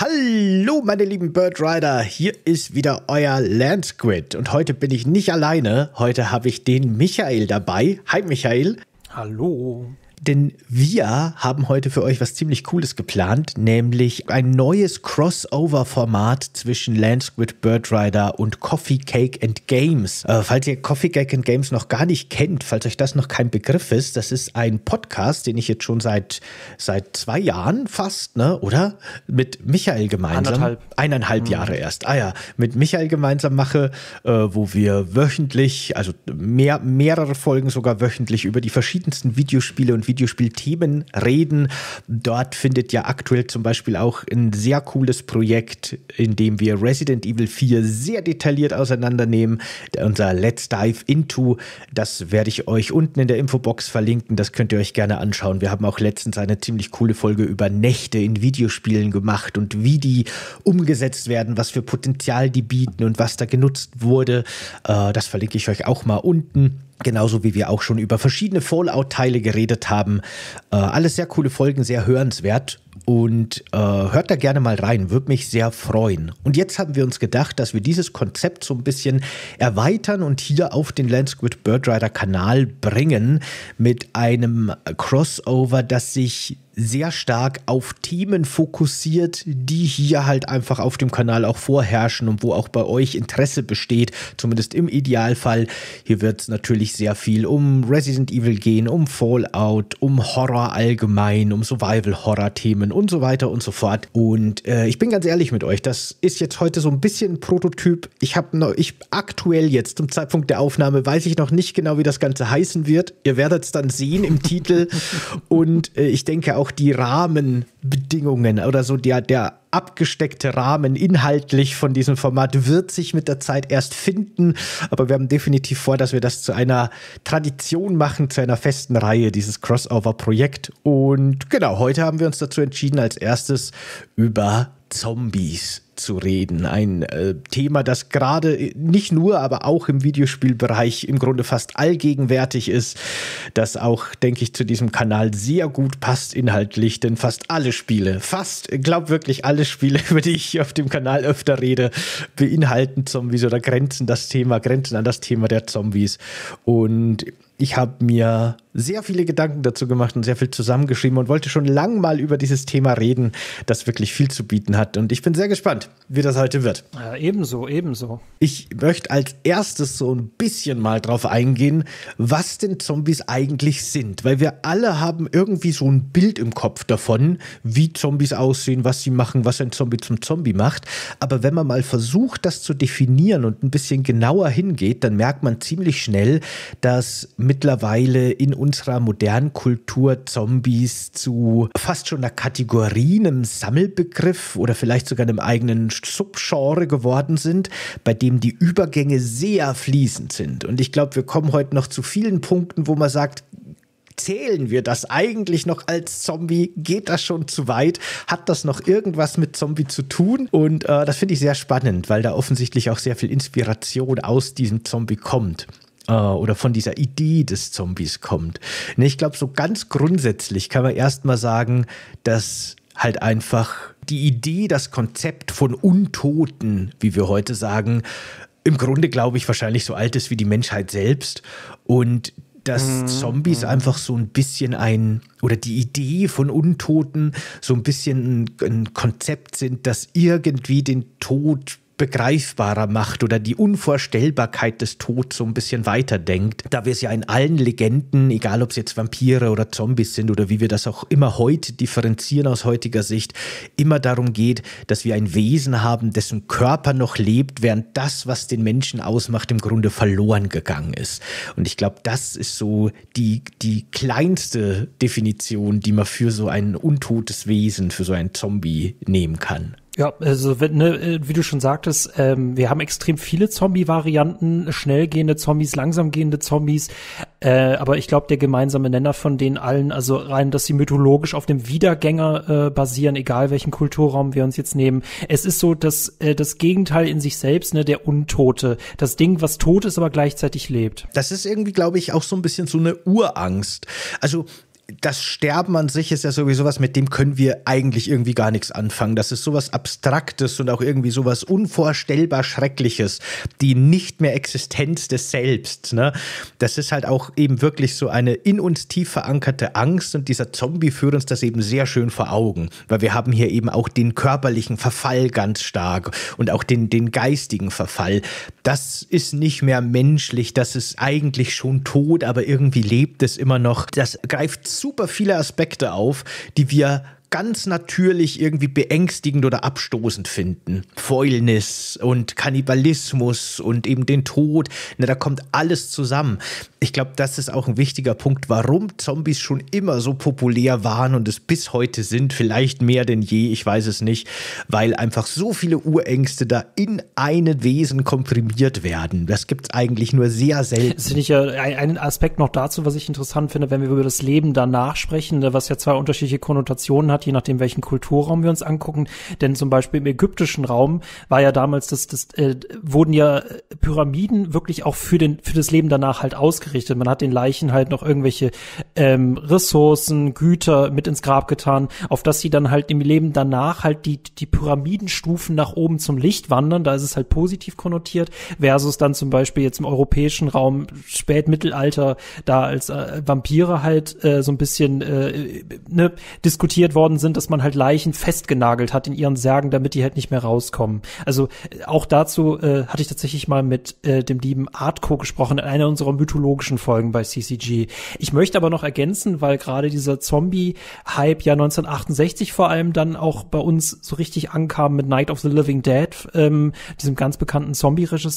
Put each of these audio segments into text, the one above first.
Hallo, meine lieben Birdrider, hier ist wieder euer Landsquid und heute bin ich nicht alleine. Heute habe ich den Michael dabei. Hi, Michael. Hallo denn wir haben heute für euch was ziemlich Cooles geplant, nämlich ein neues Crossover-Format zwischen Landsquid Bird Rider und Coffee Cake and Games. Äh, falls ihr Coffee Cake and Games noch gar nicht kennt, falls euch das noch kein Begriff ist, das ist ein Podcast, den ich jetzt schon seit, seit zwei Jahren fast, ne, oder? Mit Michael gemeinsam. Anderthalb. Eineinhalb mhm. Jahre erst. Ah ja, mit Michael gemeinsam mache, äh, wo wir wöchentlich, also mehr, mehrere Folgen sogar wöchentlich über die verschiedensten Videospiele und Videospielthemen reden. Dort findet ja aktuell zum Beispiel auch ein sehr cooles Projekt, in dem wir Resident Evil 4 sehr detailliert auseinandernehmen. Unser Let's Dive Into, das werde ich euch unten in der Infobox verlinken. Das könnt ihr euch gerne anschauen. Wir haben auch letztens eine ziemlich coole Folge über Nächte in Videospielen gemacht und wie die umgesetzt werden, was für Potenzial die bieten und was da genutzt wurde. Äh, das verlinke ich euch auch mal unten. Genauso wie wir auch schon über verschiedene Fallout-Teile geredet haben. Äh, alles sehr coole Folgen, sehr hörenswert. Und äh, hört da gerne mal rein, würde mich sehr freuen. Und jetzt haben wir uns gedacht, dass wir dieses Konzept so ein bisschen erweitern und hier auf den Landsquid Birdrider Kanal bringen mit einem Crossover, das sich sehr stark auf Themen fokussiert, die hier halt einfach auf dem Kanal auch vorherrschen und wo auch bei euch Interesse besteht, zumindest im Idealfall. Hier wird es natürlich sehr viel um Resident Evil gehen, um Fallout, um Horror allgemein, um Survival-Horror-Themen und so weiter und so fort. Und äh, ich bin ganz ehrlich mit euch, das ist jetzt heute so ein bisschen ein Prototyp. Ich habe ich aktuell jetzt zum Zeitpunkt der Aufnahme weiß ich noch nicht genau, wie das Ganze heißen wird. Ihr werdet es dann sehen im Titel und äh, ich denke auch auch die Rahmenbedingungen oder so der, der abgesteckte Rahmen inhaltlich von diesem Format wird sich mit der Zeit erst finden. Aber wir haben definitiv vor, dass wir das zu einer Tradition machen, zu einer festen Reihe, dieses Crossover-Projekt. Und genau, heute haben wir uns dazu entschieden, als erstes über Zombies zu reden. Ein äh, Thema, das gerade äh, nicht nur, aber auch im Videospielbereich im Grunde fast allgegenwärtig ist, das auch, denke ich, zu diesem Kanal sehr gut passt inhaltlich, denn fast alle Spiele, fast, äh, glaub wirklich alle Spiele, über die ich auf dem Kanal öfter rede, beinhalten Zombies oder grenzen das Thema, grenzen an das Thema der Zombies. Und ich habe mir sehr viele Gedanken dazu gemacht und sehr viel zusammengeschrieben und wollte schon lang mal über dieses Thema reden, das wirklich viel zu bieten hat. Und ich bin sehr gespannt, wie das heute wird. Ja, äh, ebenso, ebenso. Ich möchte als erstes so ein bisschen mal drauf eingehen, was denn Zombies eigentlich sind, weil wir alle haben irgendwie so ein Bild im Kopf davon, wie Zombies aussehen, was sie machen, was ein Zombie zum Zombie macht. Aber wenn man mal versucht, das zu definieren und ein bisschen genauer hingeht, dann merkt man ziemlich schnell, dass mittlerweile in unserer modernen Kultur Zombies zu fast schon einer Kategorie, einem Sammelbegriff oder vielleicht sogar einem eigenen Subgenre geworden sind, bei dem die Übergänge sehr fließend sind. Und ich glaube, wir kommen heute noch zu vielen Punkten, wo man sagt, zählen wir das eigentlich noch als Zombie? Geht das schon zu weit? Hat das noch irgendwas mit Zombie zu tun? Und äh, das finde ich sehr spannend, weil da offensichtlich auch sehr viel Inspiration aus diesem Zombie kommt. Äh, oder von dieser Idee des Zombies kommt. ich glaube, so ganz grundsätzlich kann man erstmal sagen, dass halt einfach die Idee, das Konzept von Untoten, wie wir heute sagen, im Grunde, glaube ich, wahrscheinlich so alt ist wie die Menschheit selbst. Und dass mhm. Zombies mhm. einfach so ein bisschen ein, oder die Idee von Untoten so ein bisschen ein, ein Konzept sind, das irgendwie den Tod begreifbarer macht oder die Unvorstellbarkeit des Todes so ein bisschen weiterdenkt, da wir es ja in allen Legenden, egal ob es jetzt Vampire oder Zombies sind oder wie wir das auch immer heute differenzieren aus heutiger Sicht, immer darum geht, dass wir ein Wesen haben, dessen Körper noch lebt, während das, was den Menschen ausmacht, im Grunde verloren gegangen ist. Und ich glaube, das ist so die, die kleinste Definition, die man für so ein untotes Wesen, für so ein Zombie nehmen kann. Ja, also ne, äh, wie du schon sagtest, ähm, wir haben extrem viele Zombie-Varianten, schnell gehende Zombies, langsam gehende Zombies. Äh, aber ich glaube, der gemeinsame Nenner von denen allen, also rein, dass sie mythologisch auf dem Wiedergänger äh, basieren, egal welchen Kulturraum wir uns jetzt nehmen. Es ist so, dass äh, das Gegenteil in sich selbst, ne, der Untote, das Ding, was tot ist, aber gleichzeitig lebt. Das ist irgendwie, glaube ich, auch so ein bisschen so eine Urangst. Also das Sterben an sich ist ja sowieso was, mit dem können wir eigentlich irgendwie gar nichts anfangen. Das ist sowas Abstraktes und auch irgendwie sowas unvorstellbar Schreckliches, die nicht mehr Existenz des Selbst. Ne? Das ist halt auch eben wirklich so eine in uns tief verankerte Angst und dieser Zombie führt uns das eben sehr schön vor Augen, weil wir haben hier eben auch den körperlichen Verfall ganz stark und auch den, den geistigen Verfall. Das ist nicht mehr menschlich, das ist eigentlich schon tot, aber irgendwie lebt es immer noch. Das greift super viele Aspekte auf, die wir ganz natürlich irgendwie beängstigend oder abstoßend finden. Fäulnis und Kannibalismus und eben den Tod, ne, da kommt alles zusammen. Ich glaube, das ist auch ein wichtiger Punkt, warum Zombies schon immer so populär waren und es bis heute sind, vielleicht mehr denn je, ich weiß es nicht, weil einfach so viele Urängste da in einen Wesen komprimiert werden. Das gibt es eigentlich nur sehr selten. Das finde ich ja äh, einen Aspekt noch dazu, was ich interessant finde, wenn wir über das Leben danach sprechen, ne, was ja zwei unterschiedliche Konnotationen hat hat, je nachdem, welchen Kulturraum wir uns angucken. Denn zum Beispiel im ägyptischen Raum war ja damals das, das äh, wurden ja äh, Pyramiden wirklich auch für den für das Leben danach halt ausgerichtet. Man hat den Leichen halt noch irgendwelche ähm, Ressourcen, Güter mit ins Grab getan, auf dass sie dann halt im Leben danach halt die die Pyramidenstufen nach oben zum Licht wandern. Da ist es halt positiv konnotiert versus dann zum Beispiel jetzt im europäischen Raum Spätmittelalter da als äh, Vampire halt äh, so ein bisschen äh, ne, diskutiert worden worden sind, dass man halt Leichen festgenagelt hat in ihren Särgen, damit die halt nicht mehr rauskommen. Also äh, auch dazu äh, hatte ich tatsächlich mal mit äh, dem lieben Artco gesprochen in einer unserer mythologischen Folgen bei CCG. Ich möchte aber noch ergänzen, weil gerade dieser Zombie-Hype ja 1968 vor allem dann auch bei uns so richtig ankam mit Night of the Living Dead, ähm, diesem ganz bekannten zombie regisseur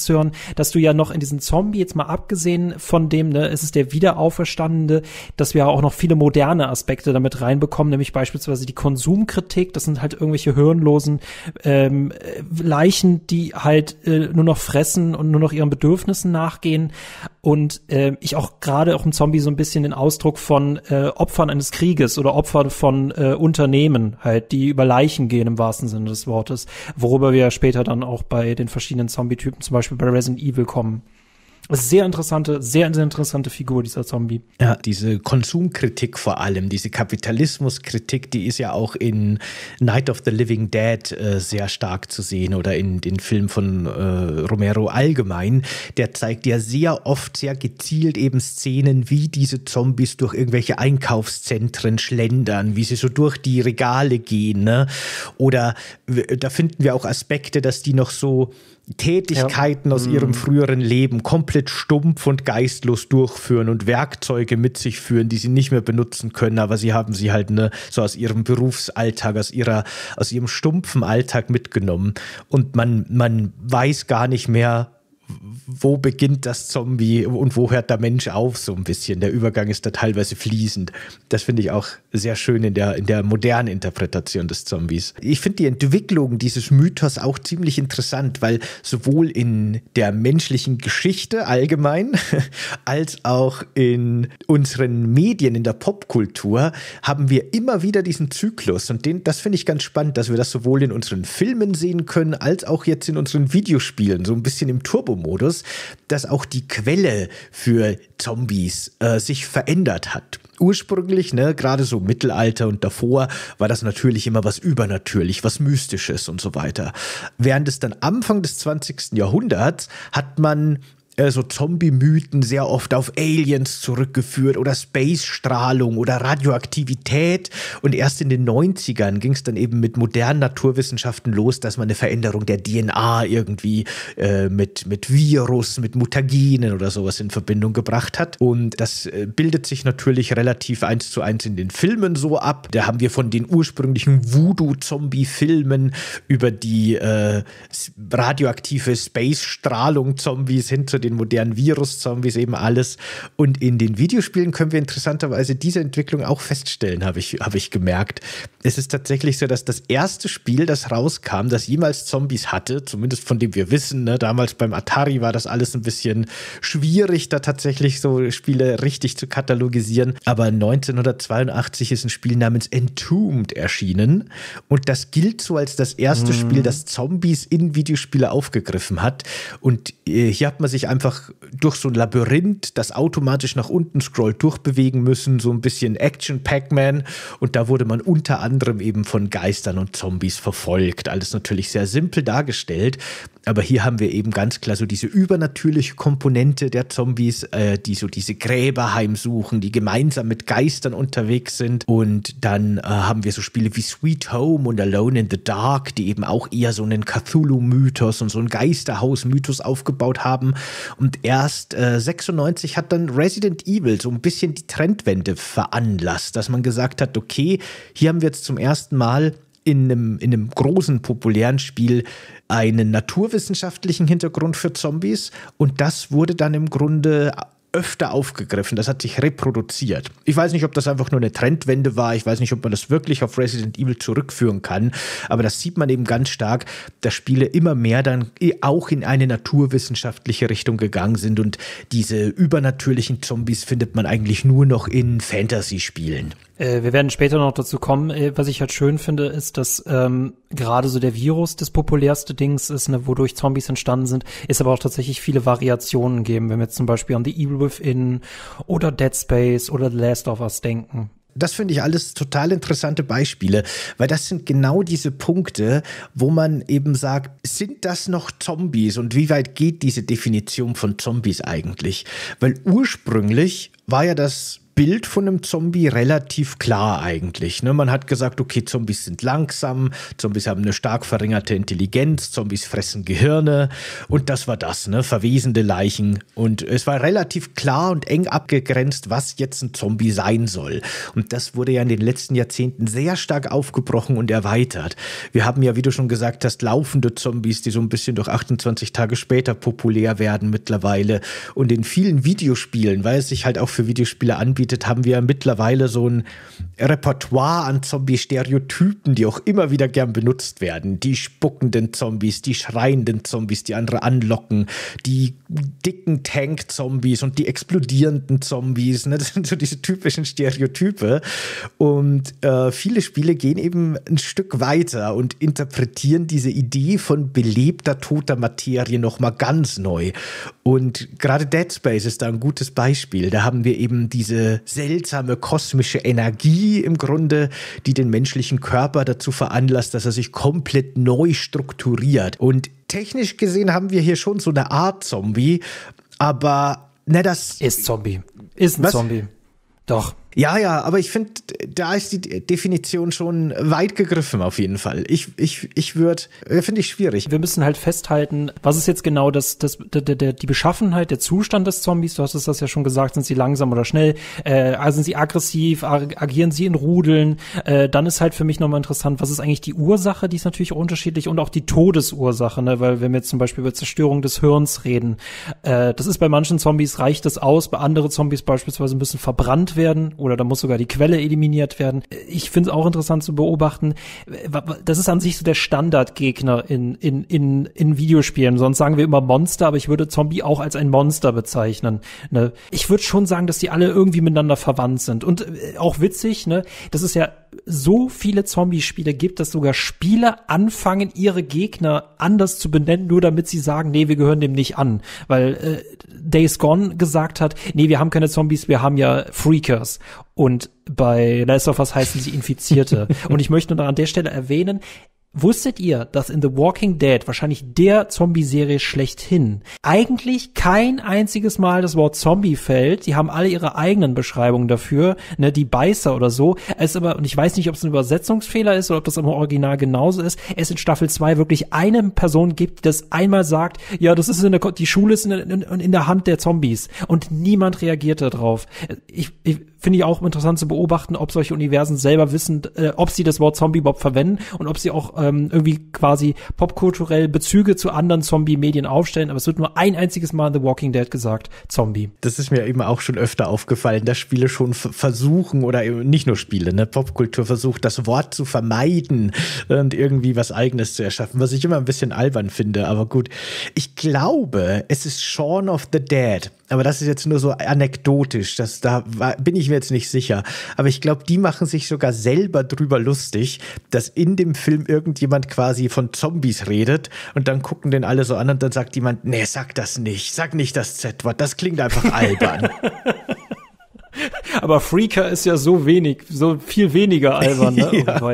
dass du ja noch in diesen Zombie, jetzt mal abgesehen von dem, ne, es ist der Wiederauferstandene, dass wir auch noch viele moderne Aspekte damit reinbekommen, nämlich beispielsweise also die Konsumkritik, das sind halt irgendwelche hirnlosen ähm, Leichen, die halt äh, nur noch fressen und nur noch ihren Bedürfnissen nachgehen. Und äh, ich auch gerade auch im Zombie so ein bisschen den Ausdruck von äh, Opfern eines Krieges oder Opfern von äh, Unternehmen halt, die über Leichen gehen im wahrsten Sinne des Wortes, worüber wir später dann auch bei den verschiedenen Zombie-Typen, zum Beispiel bei Resident Evil kommen. Sehr interessante, sehr, sehr interessante Figur, dieser Zombie. Ja, diese Konsumkritik vor allem, diese Kapitalismuskritik, die ist ja auch in Night of the Living Dead äh, sehr stark zu sehen oder in den Filmen von äh, Romero allgemein. Der zeigt ja sehr oft, sehr gezielt eben Szenen, wie diese Zombies durch irgendwelche Einkaufszentren schlendern, wie sie so durch die Regale gehen. Ne? Oder da finden wir auch Aspekte, dass die noch so Tätigkeiten ja. aus ihrem mhm. früheren Leben komplett stumpf und geistlos durchführen und Werkzeuge mit sich führen, die sie nicht mehr benutzen können, aber sie haben sie halt ne, so aus ihrem Berufsalltag, aus, ihrer, aus ihrem stumpfen Alltag mitgenommen. Und man, man weiß gar nicht mehr, wo beginnt das Zombie und wo hört der Mensch auf, so ein bisschen. Der Übergang ist da teilweise fließend. Das finde ich auch sehr schön in der, in der modernen Interpretation des Zombies. Ich finde die Entwicklung dieses Mythos auch ziemlich interessant, weil sowohl in der menschlichen Geschichte allgemein als auch in unseren Medien, in der Popkultur, haben wir immer wieder diesen Zyklus. Und den, das finde ich ganz spannend, dass wir das sowohl in unseren Filmen sehen können, als auch jetzt in unseren Videospielen, so ein bisschen im turbo Survival-Modus, dass auch die Quelle für Zombies äh, sich verändert hat ursprünglich, ne, gerade so Mittelalter und davor, war das natürlich immer was übernatürlich, was mystisches und so weiter. Während es dann Anfang des 20. Jahrhunderts hat man äh, so Zombie-Mythen sehr oft auf Aliens zurückgeführt oder Space-Strahlung oder Radioaktivität. Und erst in den 90ern ging es dann eben mit modernen Naturwissenschaften los, dass man eine Veränderung der DNA irgendwie äh, mit, mit Virus, mit Mutagenen oder sowas in Verbindung gebracht hat. Und das äh, bildet sich natürlich relativ eins zu eins in den Filmen so ab. Da haben wir von den ursprünglichen Voodoo-Zombie-Filmen über die äh, radioaktive Space-Strahlung-Zombies hin zu den modernen Virus-Zombies eben alles. Und in den Videospielen können wir interessanterweise diese Entwicklung auch feststellen, habe ich, hab ich gemerkt. Es ist tatsächlich so, dass das erste Spiel, das rauskam, das jemals Zombies hatte, zumindest von dem wir wissen, ne, damals beim Atari war das alles ein bisschen schwierig, da tatsächlich so Spiele richtig zu katalogisieren. Aber 1982 ist ein Spiel namens Entombed erschienen. Und das gilt so als das erste mhm. Spiel, das Zombies in Videospiele aufgegriffen hat. Und äh, hier hat man sich einfach durch so ein Labyrinth, das automatisch nach unten scrollt, durchbewegen müssen, so ein bisschen Action Pac-Man. Und da wurde man unter anderem eben von Geistern und Zombies verfolgt. Alles natürlich sehr simpel dargestellt. Aber hier haben wir eben ganz klar so diese übernatürliche Komponente der Zombies, äh, die so diese Gräber heimsuchen, die gemeinsam mit Geistern unterwegs sind. Und dann äh, haben wir so Spiele wie Sweet Home und Alone in the Dark, die eben auch eher so einen Cthulhu-Mythos und so einen Geisterhaus-Mythos aufgebaut haben. Und erst äh, 96 hat dann Resident Evil so ein bisschen die Trendwende veranlasst, dass man gesagt hat, okay, hier haben wir jetzt zum ersten Mal in einem, in einem großen populären Spiel einen naturwissenschaftlichen Hintergrund für Zombies und das wurde dann im Grunde öfter aufgegriffen. Das hat sich reproduziert. Ich weiß nicht, ob das einfach nur eine Trendwende war. Ich weiß nicht, ob man das wirklich auf Resident Evil zurückführen kann. Aber das sieht man eben ganz stark, dass Spiele immer mehr dann eh auch in eine naturwissenschaftliche Richtung gegangen sind. Und diese übernatürlichen Zombies findet man eigentlich nur noch in Fantasy-Spielen. Äh, wir werden später noch dazu kommen. Äh, was ich halt schön finde, ist, dass ähm, gerade so der Virus das populärste Dings ist, ne, wodurch Zombies entstanden sind, ist aber auch tatsächlich viele Variationen geben, wenn wir jetzt zum Beispiel an The Evil Within oder Dead Space oder The Last of Us denken. Das finde ich alles total interessante Beispiele, weil das sind genau diese Punkte, wo man eben sagt, sind das noch Zombies und wie weit geht diese Definition von Zombies eigentlich? Weil ursprünglich war ja das Bild von einem Zombie relativ klar eigentlich. Ne? Man hat gesagt, okay, Zombies sind langsam, Zombies haben eine stark verringerte Intelligenz, Zombies fressen Gehirne und das war das, ne? verwesende Leichen. Und es war relativ klar und eng abgegrenzt, was jetzt ein Zombie sein soll. Und das wurde ja in den letzten Jahrzehnten sehr stark aufgebrochen und erweitert. Wir haben ja, wie du schon gesagt hast, laufende Zombies, die so ein bisschen durch 28 Tage später populär werden mittlerweile. Und in vielen Videospielen, weil es sich halt auch für Videospiele anbietet, anbietet, haben wir mittlerweile so ein Repertoire an Zombie-Stereotypen, die auch immer wieder gern benutzt werden. Die spuckenden Zombies, die schreienden Zombies, die andere anlocken, die dicken Tank-Zombies und die explodierenden Zombies. Ne? Das sind so diese typischen Stereotype. Und äh, viele Spiele gehen eben ein Stück weiter und interpretieren diese Idee von belebter, toter Materie nochmal ganz neu. Und gerade Dead Space ist da ein gutes Beispiel. Da haben wir eben diese seltsame kosmische Energie im Grunde, die den menschlichen Körper dazu veranlasst, dass er sich komplett neu strukturiert. Und technisch gesehen haben wir hier schon so eine Art Zombie, aber ne, das ist Zombie. Ist ein was? Zombie. Doch. Ja, ja, aber ich finde, da ist die Definition schon weit gegriffen auf jeden Fall. Ich, ich, ich würde, äh, finde ich schwierig. Wir müssen halt festhalten, was ist jetzt genau das, das, der, der, die Beschaffenheit, der Zustand des Zombies? Du hast es das ja schon gesagt, sind sie langsam oder schnell? Äh, sind sie aggressiv? Agieren sie in Rudeln? Äh, dann ist halt für mich nochmal interessant, was ist eigentlich die Ursache? Die ist natürlich auch unterschiedlich und auch die Todesursache, ne? weil wenn wir jetzt zum Beispiel über Zerstörung des Hirns reden, äh, das ist bei manchen Zombies reicht das aus, bei anderen Zombies beispielsweise müssen verbrannt werden oder da muss sogar die Quelle eliminiert werden. Ich finde es auch interessant zu beobachten. Das ist an sich so der Standardgegner in, in, in, in Videospielen. Sonst sagen wir immer Monster, aber ich würde Zombie auch als ein Monster bezeichnen. Ne? Ich würde schon sagen, dass die alle irgendwie miteinander verwandt sind. Und äh, auch witzig, ne, das ist ja so viele Zombie-Spiele gibt, dass sogar Spiele anfangen, ihre Gegner anders zu benennen, nur damit sie sagen, nee, wir gehören dem nicht an. Weil äh, Days Gone gesagt hat, nee, wir haben keine Zombies, wir haben ja Freakers. Und bei Last of Us heißen sie Infizierte. Und ich möchte nur an der Stelle erwähnen, Wusstet ihr, dass in The Walking Dead wahrscheinlich der Zombie-Serie schlechthin eigentlich kein einziges Mal das Wort Zombie fällt? Die haben alle ihre eigenen Beschreibungen dafür, ne, die Beißer oder so. Es ist aber, und ich weiß nicht, ob es ein Übersetzungsfehler ist oder ob das im Original genauso ist, es in Staffel 2 wirklich eine Person gibt, die das einmal sagt, ja, das ist in der, die Schule ist in, in, in der Hand der Zombies. Und niemand reagiert darauf. Ich, ich finde ich auch interessant zu beobachten, ob solche Universen selber wissen, äh, ob sie das Wort Zombie Bob verwenden und ob sie auch ähm, irgendwie quasi popkulturell Bezüge zu anderen Zombie-Medien aufstellen. Aber es wird nur ein einziges Mal in The Walking Dead gesagt, Zombie. Das ist mir eben auch schon öfter aufgefallen, dass Spiele schon versuchen oder eben nicht nur Spiele, ne, Popkultur versucht, das Wort zu vermeiden und irgendwie was Eigenes zu erschaffen, was ich immer ein bisschen albern finde. Aber gut, ich glaube, es ist Shaun of the Dead aber das ist jetzt nur so anekdotisch, das, da war, bin ich mir jetzt nicht sicher. Aber ich glaube, die machen sich sogar selber drüber lustig, dass in dem Film irgendjemand quasi von Zombies redet und dann gucken den alle so an und dann sagt jemand, nee, sag das nicht, sag nicht das Z-Wort, das klingt einfach albern. Aber Freaker ist ja so wenig, so viel weniger albern, ne? ja. oh,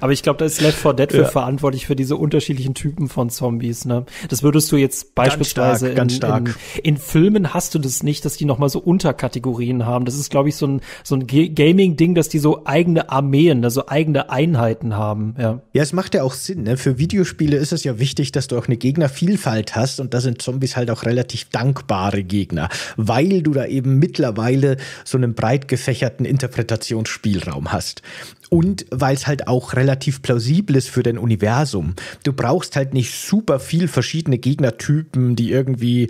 Aber ich glaube, da ist Left 4 Dead für ja. verantwortlich für diese unterschiedlichen Typen von Zombies, ne? Das würdest du jetzt beispielsweise ganz stark, in, ganz stark. In, in, Filmen hast du das nicht, dass die noch mal so Unterkategorien haben. Das ist, glaube ich, so ein, so ein Gaming-Ding, dass die so eigene Armeen, also eigene Einheiten haben, ja. Ja, es macht ja auch Sinn, ne? Für Videospiele ist es ja wichtig, dass du auch eine Gegnervielfalt hast und da sind Zombies halt auch relativ dankbare Gegner, weil du da eben mittlerweile so schon breit gefächerten Interpretationsspielraum hast. Und weil es halt auch relativ plausibel ist für dein Universum. Du brauchst halt nicht super viel verschiedene Gegnertypen, die irgendwie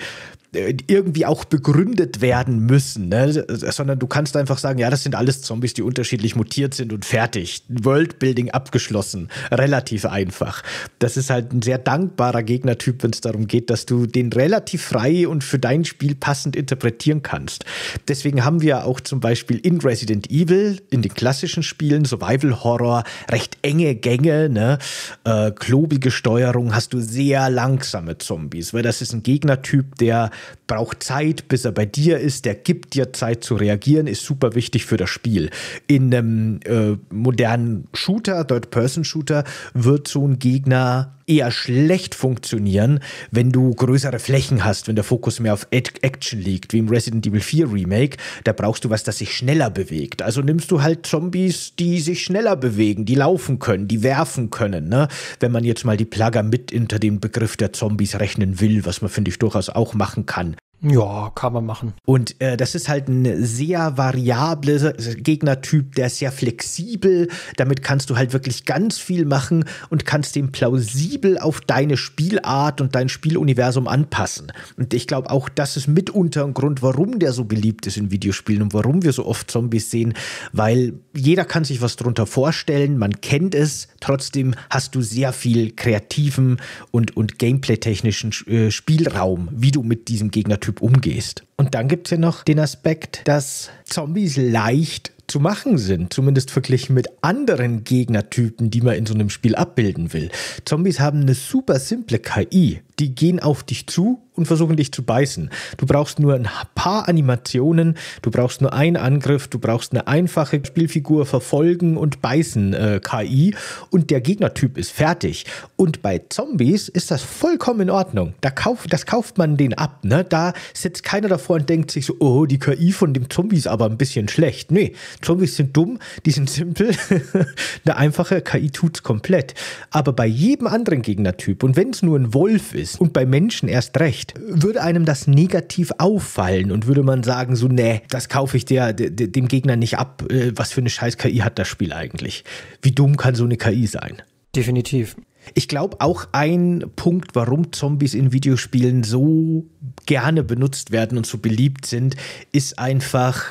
äh, irgendwie auch begründet werden müssen, ne? Äh, sondern du kannst einfach sagen, ja, das sind alles Zombies, die unterschiedlich mutiert sind und fertig. Worldbuilding abgeschlossen, relativ einfach. Das ist halt ein sehr dankbarer Gegnertyp, wenn es darum geht, dass du den relativ frei und für dein Spiel passend interpretieren kannst. Deswegen haben wir auch zum Beispiel in Resident Evil, in den klassischen Spielen, Survival Horror, recht enge Gänge, ne? äh, klobige Steuerung, hast du sehr langsame Zombies, weil das ist ein Gegnertyp, der braucht Zeit, bis er bei dir ist, der gibt dir Zeit zu reagieren, ist super wichtig für das Spiel. In einem äh, modernen Shooter, Third-Person-Shooter, wird so ein Gegner eher schlecht funktionieren, wenn du größere Flächen hast, wenn der Fokus mehr auf Action liegt, wie im Resident Evil 4 Remake. Da brauchst du was, das sich schneller bewegt. Also nimmst du halt Zombies, die sich schneller bewegen, die laufen können, die werfen können. Ne? Wenn man jetzt mal die Plager mit unter dem Begriff der Zombies rechnen will, was man, finde ich, durchaus auch machen kann. Ja, kann man machen. Und äh, das ist halt ein sehr variable Gegnertyp, der ist sehr flexibel. Damit kannst du halt wirklich ganz viel machen und kannst den plausibel auf deine Spielart und dein Spieluniversum anpassen. Und ich glaube auch, das ist mitunter ein Grund, warum der so beliebt ist in Videospielen und warum wir so oft Zombies sehen, weil jeder kann sich was drunter vorstellen, man kennt es, trotzdem hast du sehr viel kreativen und, und gameplay-technischen äh, Spielraum, wie du mit diesem Gegnertyp Typ umgehst. Und dann gibt es ja noch den Aspekt, dass Zombies leicht zu machen sind, zumindest verglichen mit anderen Gegnertypen, die man in so einem Spiel abbilden will. Zombies haben eine super simple KI. Die gehen auf dich zu und versuchen dich zu beißen. Du brauchst nur ein paar Animationen, du brauchst nur einen Angriff, du brauchst eine einfache Spielfigur verfolgen und beißen äh, KI und der Gegnertyp ist fertig. Und bei Zombies ist das vollkommen in Ordnung. Da kauf, das kauft man den ab. Ne? Da sitzt keiner davor und denkt sich so, oh, die KI von dem Zombie ist aber ein bisschen schlecht. Nee, Zombies sind dumm, die sind simpel. eine einfache KI tut's komplett. Aber bei jedem anderen Gegnertyp und wenn es nur ein Wolf ist und bei Menschen erst recht, nicht, würde einem das negativ auffallen und würde man sagen, so, nee, das kaufe ich der, de, dem Gegner nicht ab. Äh, was für eine scheiß KI hat das Spiel eigentlich? Wie dumm kann so eine KI sein? Definitiv. Ich glaube, auch ein Punkt, warum Zombies in Videospielen so gerne benutzt werden und so beliebt sind, ist einfach,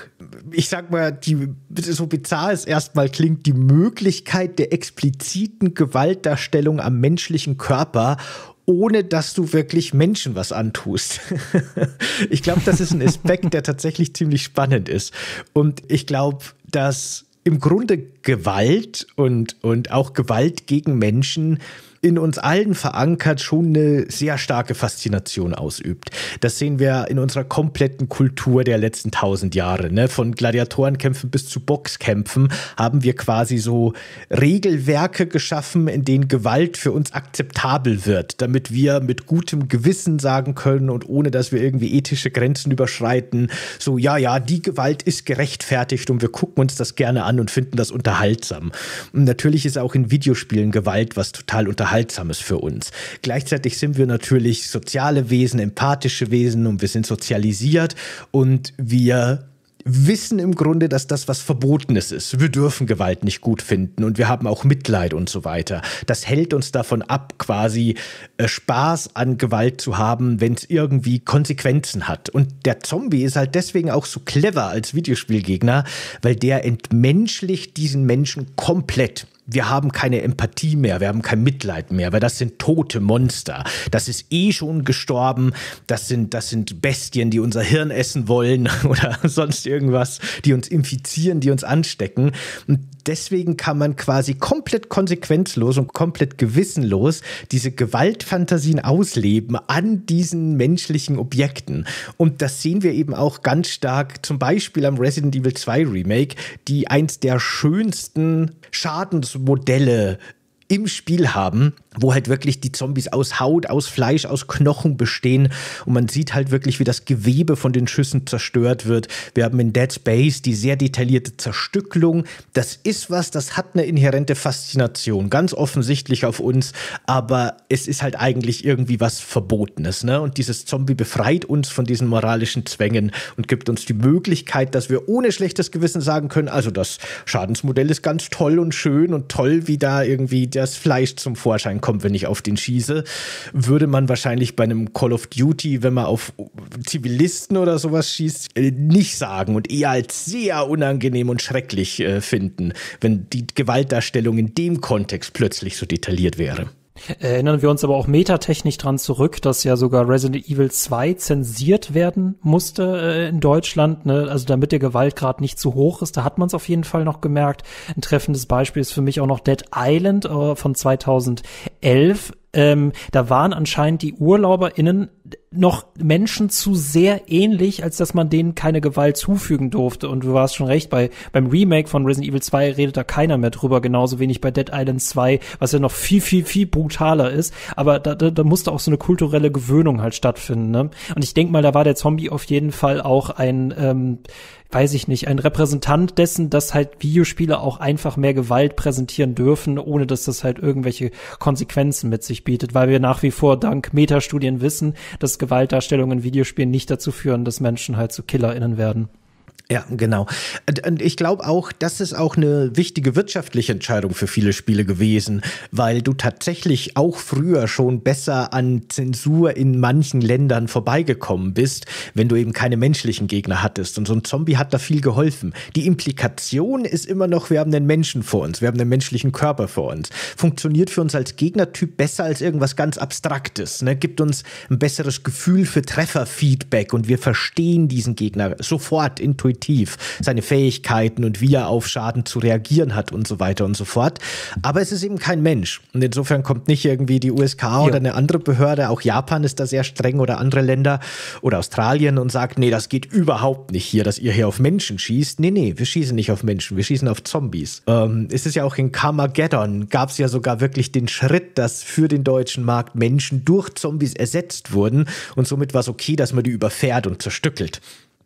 ich sag mal, die, so bizarr es erstmal klingt, die Möglichkeit der expliziten Gewaltdarstellung am menschlichen Körper ohne dass du wirklich Menschen was antust. ich glaube, das ist ein Aspekt, der tatsächlich ziemlich spannend ist. Und ich glaube, dass im Grunde Gewalt und, und auch Gewalt gegen Menschen in uns allen verankert schon eine sehr starke Faszination ausübt. Das sehen wir in unserer kompletten Kultur der letzten tausend Jahre. Ne? Von Gladiatorenkämpfen bis zu Boxkämpfen haben wir quasi so Regelwerke geschaffen, in denen Gewalt für uns akzeptabel wird, damit wir mit gutem Gewissen sagen können und ohne dass wir irgendwie ethische Grenzen überschreiten, so ja, ja, die Gewalt ist gerechtfertigt und wir gucken uns das gerne an und finden das unterhaltsam. Und natürlich ist auch in Videospielen Gewalt was total unterhaltsames Unterhaltsames für uns. Gleichzeitig sind wir natürlich soziale Wesen, empathische Wesen und wir sind sozialisiert und wir wissen im Grunde, dass das was Verbotenes ist. Wir dürfen Gewalt nicht gut finden und wir haben auch Mitleid und so weiter. Das hält uns davon ab, quasi äh, Spaß an Gewalt zu haben, wenn es irgendwie Konsequenzen hat. Und der Zombie ist halt deswegen auch so clever als Videospielgegner, weil der entmenschlicht diesen Menschen komplett wir haben keine Empathie mehr, wir haben kein Mitleid mehr, weil das sind tote Monster. Das ist eh schon gestorben, das sind, das sind Bestien, die unser Hirn essen wollen oder sonst irgendwas, die uns infizieren, die uns anstecken. Und deswegen kann man quasi komplett konsequenzlos und komplett gewissenlos diese Gewaltfantasien ausleben an diesen menschlichen Objekten. Und das sehen wir eben auch ganz stark zum Beispiel am Resident Evil 2 Remake, die eins der schönsten Schadensmodelle im Spiel haben, wo halt wirklich die Zombies aus Haut, aus Fleisch, aus Knochen bestehen und man sieht halt wirklich, wie das Gewebe von den Schüssen zerstört wird. Wir haben in Dead Space die sehr detaillierte Zerstückelung. Das ist was, das hat eine inhärente Faszination, ganz offensichtlich auf uns, aber es ist halt eigentlich irgendwie was Verbotenes. Ne? Und dieses Zombie befreit uns von diesen moralischen Zwängen und gibt uns die Möglichkeit, dass wir ohne schlechtes Gewissen sagen können, also das Schadensmodell ist ganz toll und schön und toll, wie da irgendwie das Fleisch zum Vorschein kommt kommt, wenn ich auf den schieße, würde man wahrscheinlich bei einem Call of Duty, wenn man auf Zivilisten oder sowas schießt, äh, nicht sagen und eher als sehr unangenehm und schrecklich äh, finden, wenn die Gewaltdarstellung in dem Kontext plötzlich so detailliert wäre. Erinnern wir uns aber auch metatechnisch dran zurück, dass ja sogar Resident Evil 2 zensiert werden musste äh, in Deutschland, ne? also damit der Gewaltgrad nicht zu hoch ist. Da hat man es auf jeden Fall noch gemerkt. Ein treffendes Beispiel ist für mich auch noch Dead Island äh, von 2011. Ähm, da waren anscheinend die UrlauberInnen noch Menschen zu sehr ähnlich, als dass man denen keine Gewalt zufügen durfte. Und du warst schon recht, bei, beim Remake von Resident Evil 2 redet da keiner mehr drüber, genauso wenig bei Dead Island 2, was ja noch viel, viel, viel brutaler ist. Aber da, da, da musste auch so eine kulturelle Gewöhnung halt stattfinden. Ne? Und ich denke mal, da war der Zombie auf jeden Fall auch ein, ähm, weiß ich nicht, ein Repräsentant dessen, dass halt Videospiele auch einfach mehr Gewalt präsentieren dürfen, ohne dass das halt irgendwelche Konsequenzen mit sich bietet, weil wir nach wie vor dank Metastudien wissen, dass Gewaltdarstellungen in Videospielen nicht dazu führen, dass Menschen halt zu KillerInnen werden. Ja, genau. Und ich glaube auch, das ist auch eine wichtige wirtschaftliche Entscheidung für viele Spiele gewesen, weil du tatsächlich auch früher schon besser an Zensur in manchen Ländern vorbeigekommen bist, wenn du eben keine menschlichen Gegner hattest. Und so ein Zombie hat da viel geholfen. Die Implikation ist immer noch, wir haben den Menschen vor uns, wir haben den menschlichen Körper vor uns. Funktioniert für uns als Gegnertyp besser als irgendwas ganz Abstraktes. Ne? Gibt uns ein besseres Gefühl für Trefferfeedback und wir verstehen diesen Gegner sofort intuitiv intuitiv, seine Fähigkeiten und wie er auf Schaden zu reagieren hat und so weiter und so fort. Aber es ist eben kein Mensch. Und insofern kommt nicht irgendwie die USK ja. eine andere Behörde, auch Japan ist da sehr streng oder andere Länder oder Australien und sagt, nee, das geht überhaupt nicht hier, dass ihr hier auf Menschen schießt. Nee, nee, wir schießen nicht auf Menschen, wir schießen auf Zombies. Ähm, es ist ja auch in Carmageddon gab es ja sogar wirklich den Schritt, dass für den deutschen Markt Menschen durch Zombies ersetzt wurden und somit war es okay, dass man die überfährt und zerstückelt.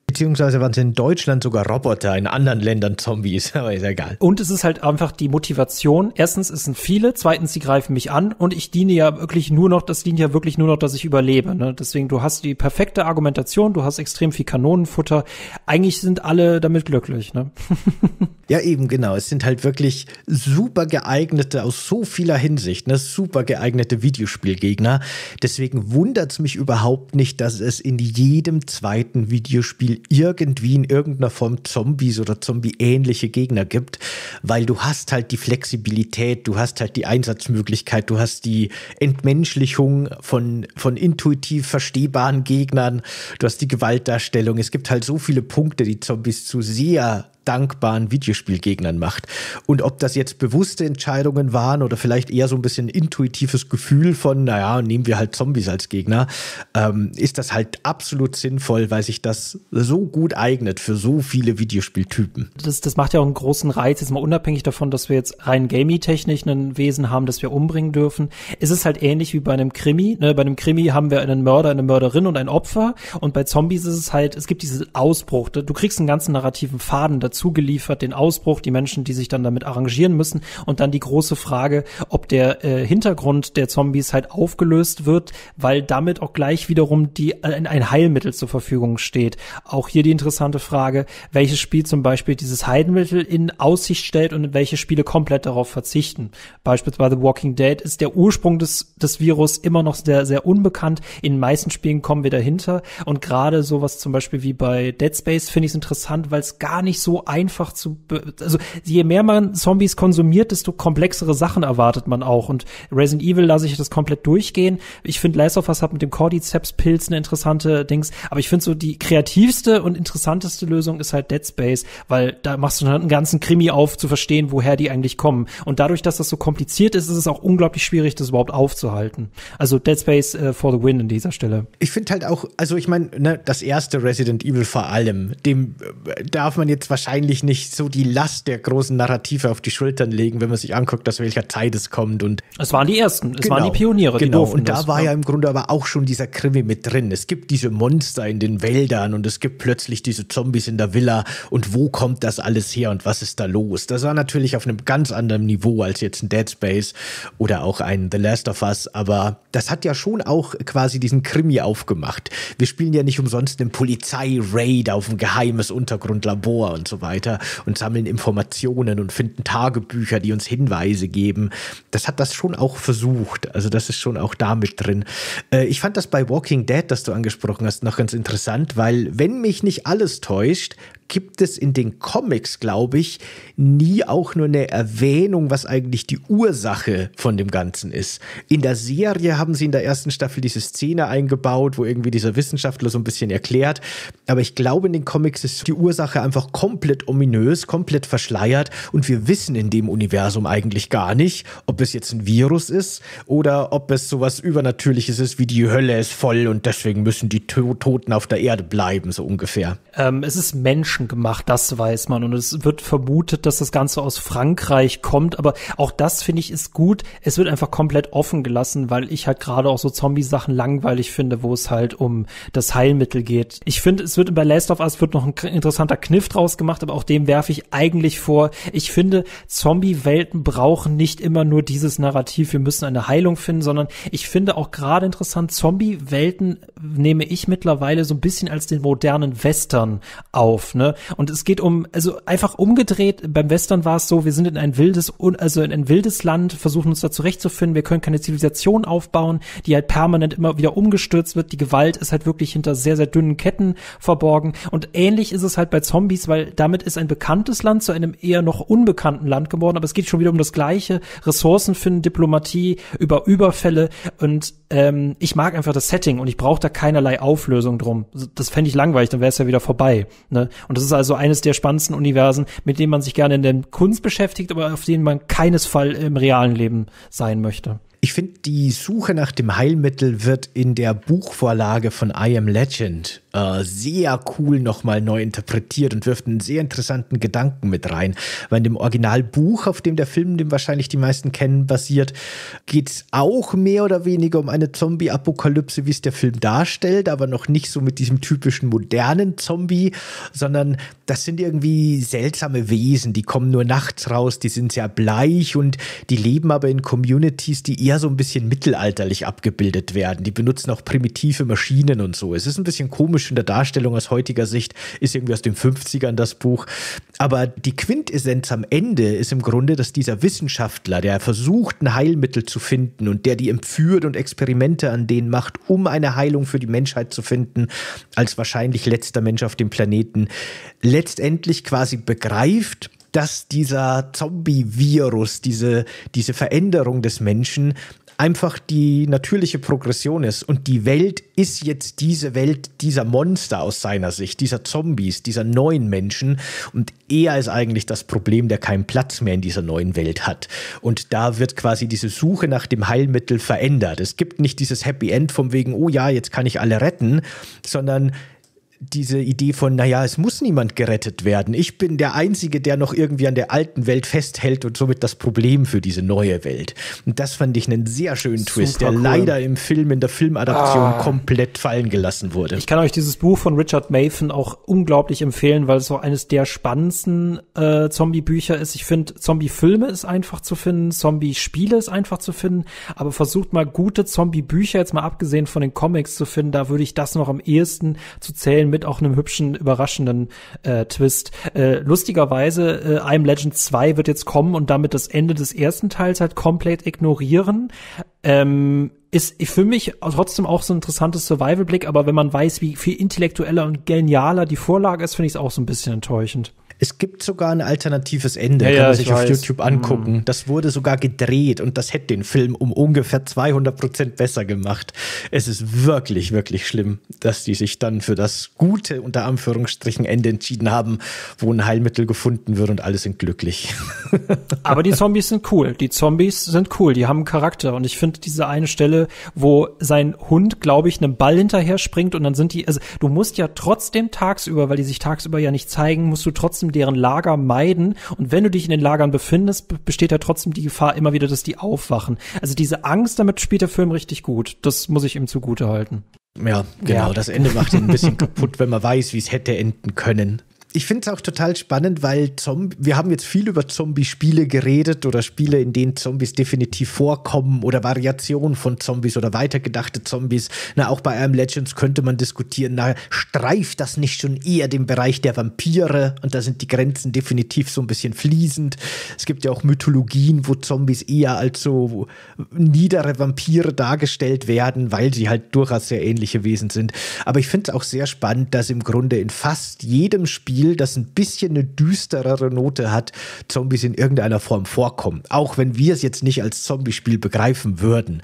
Beziehungsweise waren es in Deutschland sogar Roboter, in anderen Ländern Zombies, aber ist egal. Und es ist halt einfach die Motivation. Erstens, es sind viele, zweitens, sie greifen mich an und ich diene ja wirklich nur noch, das dient ja wirklich nur noch, dass ich überlebe. Ne? Deswegen, du hast die perfekte Argumentation, du hast extrem viel Kanonenfutter. Eigentlich sind alle damit glücklich. Ne? ja, eben genau. Es sind halt wirklich super geeignete, aus so vieler Hinsicht, ne? super geeignete Videospielgegner. Deswegen wundert es mich überhaupt nicht, dass es in jedem zweiten Videospiel irgendwie in irgendeiner Form Zombies oder Zombie-ähnliche Gegner gibt, weil du hast halt die Flexibilität, du hast halt die Einsatzmöglichkeit, du hast die Entmenschlichung von, von intuitiv verstehbaren Gegnern, du hast die Gewaltdarstellung. Es gibt halt so viele Punkte, die Zombies zu sehr dankbaren Videospielgegnern macht. Und ob das jetzt bewusste Entscheidungen waren oder vielleicht eher so ein bisschen intuitives Gefühl von, naja, nehmen wir halt Zombies als Gegner, ähm, ist das halt absolut sinnvoll, weil sich das so gut eignet für so viele Videospieltypen. Das, das macht ja auch einen großen Reiz, jetzt mal unabhängig davon, dass wir jetzt rein gamey-technisch ein Wesen haben, das wir umbringen dürfen. Es ist halt ähnlich wie bei einem Krimi. Ne? Bei einem Krimi haben wir einen Mörder, eine Mörderin und ein Opfer. Und bei Zombies ist es halt, es gibt diesen Ausbruch. Du kriegst einen ganzen narrativen Faden dazu dazu geliefert, den Ausbruch, die Menschen, die sich dann damit arrangieren müssen und dann die große Frage, ob der äh, Hintergrund der Zombies halt aufgelöst wird, weil damit auch gleich wiederum die, äh, ein, ein Heilmittel zur Verfügung steht. Auch hier die interessante Frage, welches Spiel zum Beispiel dieses Heilmittel in Aussicht stellt und welche Spiele komplett darauf verzichten. Beispielsweise Walking Dead ist der Ursprung des, des Virus immer noch sehr, sehr unbekannt. In den meisten Spielen kommen wir dahinter und gerade sowas zum Beispiel wie bei Dead Space finde ich es interessant, weil es gar nicht so so einfach zu, also je mehr man Zombies konsumiert, desto komplexere Sachen erwartet man auch. Und Resident Evil lasse ich das komplett durchgehen. Ich finde, Last of Us hat mit dem Cordyceps-Pilz eine interessante Dings. Aber ich finde so die kreativste und interessanteste Lösung ist halt Dead Space, weil da machst du dann einen ganzen Krimi auf, zu verstehen, woher die eigentlich kommen. Und dadurch, dass das so kompliziert ist, ist es auch unglaublich schwierig, das überhaupt aufzuhalten. Also Dead Space äh, for the win an dieser Stelle. Ich finde halt auch, also ich meine, ne, das erste Resident Evil vor allem, dem äh, darf man jetzt wahrscheinlich eigentlich nicht so die Last der großen Narrative auf die Schultern legen, wenn man sich anguckt, aus welcher Zeit es kommt. Und es waren die ersten, es genau, waren die genau. Pioniere, die genau. Und da war ja. ja. im Grunde aber auch schon dieser Krimi mit drin. Es gibt diese Monster in den Wäldern und es gibt plötzlich diese Zombies in der Villa und wo kommt das alles her und was ist da los? Das war natürlich auf einem ganz anderen Niveau als jetzt ein Dead Space oder auch ein The Last of Us, aber das hat ja schon auch quasi diesen Krimi aufgemacht. Wir spielen ja nicht umsonst einen Polizeiraid auf ein geheimes Untergrundlabor und so weiter und sammeln Informationen und finden Tagebücher, die uns Hinweise geben. Das hat das schon auch versucht. Also das ist schon auch damit drin. Äh, ich fand das bei Walking Dead, das du angesprochen hast, noch ganz interessant, weil wenn mich nicht alles täuscht, gibt es in den Comics, glaube ich, nie auch nur eine Erwähnung, was eigentlich die Ursache von dem Ganzen ist. In der Serie haben sie in der ersten Staffel diese Szene eingebaut, wo irgendwie dieser Wissenschaftler so ein bisschen erklärt. Aber ich glaube, in den Comics ist die Ursache einfach komplett ominös, komplett verschleiert und wir wissen in dem Universum eigentlich gar nicht, ob es jetzt ein Virus ist oder ob es sowas Übernatürliches ist, wie die Hölle ist voll und deswegen müssen die Toten auf der Erde bleiben, so ungefähr. Ähm, es ist Menschen Menschen gemacht, das weiß man. Und es wird vermutet, dass das Ganze aus Frankreich kommt, aber auch das finde ich ist gut. Es wird einfach komplett offen gelassen, weil ich halt gerade auch so Zombie-Sachen langweilig finde, wo es halt um das Heilmittel geht. Ich finde, es wird bei Last of Us wird noch ein interessanter Kniff draus gemacht, aber auch dem werfe ich eigentlich vor. Ich finde, Zombie-Welten brauchen nicht immer nur dieses Narrativ, wir müssen eine Heilung finden, sondern ich finde auch gerade interessant, Zombie-Welten nehme ich mittlerweile so ein bisschen als den modernen Western auf, ne? Und es geht um, also einfach umgedreht, beim Western war es so, wir sind in ein wildes, also in ein wildes Land, versuchen uns da zurechtzufinden, wir können keine Zivilisation aufbauen, die halt permanent immer wieder umgestürzt wird, die Gewalt ist halt wirklich hinter sehr, sehr dünnen Ketten verborgen. Und ähnlich ist es halt bei Zombies, weil damit ist ein bekanntes Land zu einem eher noch unbekannten Land geworden, aber es geht schon wieder um das Gleiche, Ressourcen finden, Diplomatie, über Überfälle und ähm, ich mag einfach das Setting und ich brauche da keinerlei Auflösung drum. Das fände ich langweilig, dann wäre es ja wieder vorbei. Ne? Und und das ist also eines der spannendsten Universen, mit dem man sich gerne in der Kunst beschäftigt, aber auf denen man keinesfalls im realen Leben sein möchte. Ich finde, die Suche nach dem Heilmittel wird in der Buchvorlage von I Am Legend äh, sehr cool nochmal neu interpretiert und wirft einen sehr interessanten Gedanken mit rein. Weil in dem Originalbuch, auf dem der Film, den wahrscheinlich die meisten kennen, basiert, geht es auch mehr oder weniger um eine Zombie-Apokalypse, wie es der Film darstellt, aber noch nicht so mit diesem typischen modernen Zombie, sondern das sind irgendwie seltsame Wesen, die kommen nur nachts raus, die sind sehr bleich und die leben aber in Communities, die eher so ein bisschen mittelalterlich abgebildet werden. Die benutzen auch primitive Maschinen und so. Es ist ein bisschen komisch historisch in der Darstellung aus heutiger Sicht, ist irgendwie aus den 50ern das Buch. Aber die Quintessenz am Ende ist im Grunde, dass dieser Wissenschaftler, der versucht, ein Heilmittel zu finden und der die empführt und Experimente an denen macht, um eine Heilung für die Menschheit zu finden, als wahrscheinlich letzter Mensch auf dem Planeten, letztendlich quasi begreift, dass dieser Zombie-Virus, diese, diese Veränderung des Menschen einfach die natürliche Progression ist. Und die Welt ist jetzt diese Welt dieser Monster aus seiner Sicht, dieser Zombies, dieser neuen Menschen. Und er ist eigentlich das Problem, der keinen Platz mehr in dieser neuen Welt hat. Und da wird quasi diese Suche nach dem Heilmittel verändert. Es gibt nicht dieses Happy End vom wegen, oh ja, jetzt kann ich alle retten, sondern diese Idee von, naja, es muss niemand gerettet werden. Ich bin der Einzige, der noch irgendwie an der alten Welt festhält und somit das Problem für diese neue Welt. Und das fand ich einen sehr schönen Super Twist, der cool. leider im Film, in der Filmadaption ah. komplett fallen gelassen wurde. Ich kann euch dieses Buch von Richard Mathen auch unglaublich empfehlen, weil es so eines der spannendsten äh, Zombie-Bücher ist. Ich finde, Zombie-Filme ist einfach zu finden, Zombie-Spiele ist einfach zu finden, aber versucht mal gute Zombie-Bücher, jetzt mal abgesehen von den Comics zu finden, da würde ich das noch am ehesten zu zählen mit auch einem hübschen, überraschenden äh, Twist. Äh, lustigerweise, äh, I'm Legend 2 wird jetzt kommen und damit das Ende des ersten Teils halt komplett ignorieren. Ähm, ist für mich trotzdem auch so ein interessantes Survival-Blick, aber wenn man weiß, wie viel intellektueller und genialer die Vorlage ist, finde ich es auch so ein bisschen enttäuschend. Es gibt sogar ein alternatives Ende, ja, kann man ja, sich auf weiß. YouTube mhm. angucken. Mhm. Das wurde sogar gedreht und das hätte den Film um ungefähr 200 Prozent besser gemacht. Es ist wirklich, wirklich schlimm, dass die sich dann für das gute, unter Anführungsstrichen, Ende entschieden haben, wo ein Heilmittel gefunden wird und alle sind glücklich. Aber die Zombies sind cool. Die Zombies sind cool. Die haben einen Charakter und ich finde diese eine Stelle, wo sein Hund, glaube ich, einem Ball hinterher springt und dann sind die, also du musst ja trotzdem tagsüber, weil die sich tagsüber ja nicht zeigen, musst du trotzdem deren Lager meiden. Und wenn du dich in den Lagern befindest, besteht ja trotzdem die Gefahr immer wieder, dass die aufwachen. Also diese Angst, damit spielt der Film richtig gut. Das muss ich ihm zugute halten. Ja, genau. Ja. Das Ende macht ihn ein bisschen kaputt, wenn man weiß, wie es hätte enden können ich finde es auch total spannend, weil Zombie, wir haben jetzt viel über Zombie-Spiele geredet oder Spiele, in denen Zombies definitiv vorkommen oder Variationen von Zombies oder weitergedachte Zombies. Na, auch bei einem Legends könnte man diskutieren, na, streift das nicht schon eher den Bereich der Vampire? Und da sind die Grenzen definitiv so ein bisschen fließend. Es gibt ja auch Mythologien, wo Zombies eher als so niedere Vampire dargestellt werden, weil sie halt durchaus sehr ähnliche Wesen sind. Aber ich finde es auch sehr spannend, dass im Grunde in fast jedem Spiel Spiel, das ein bisschen eine düsterere Note hat, Zombies in irgendeiner Form vorkommen. Auch wenn wir es jetzt nicht als Zombie-Spiel begreifen würden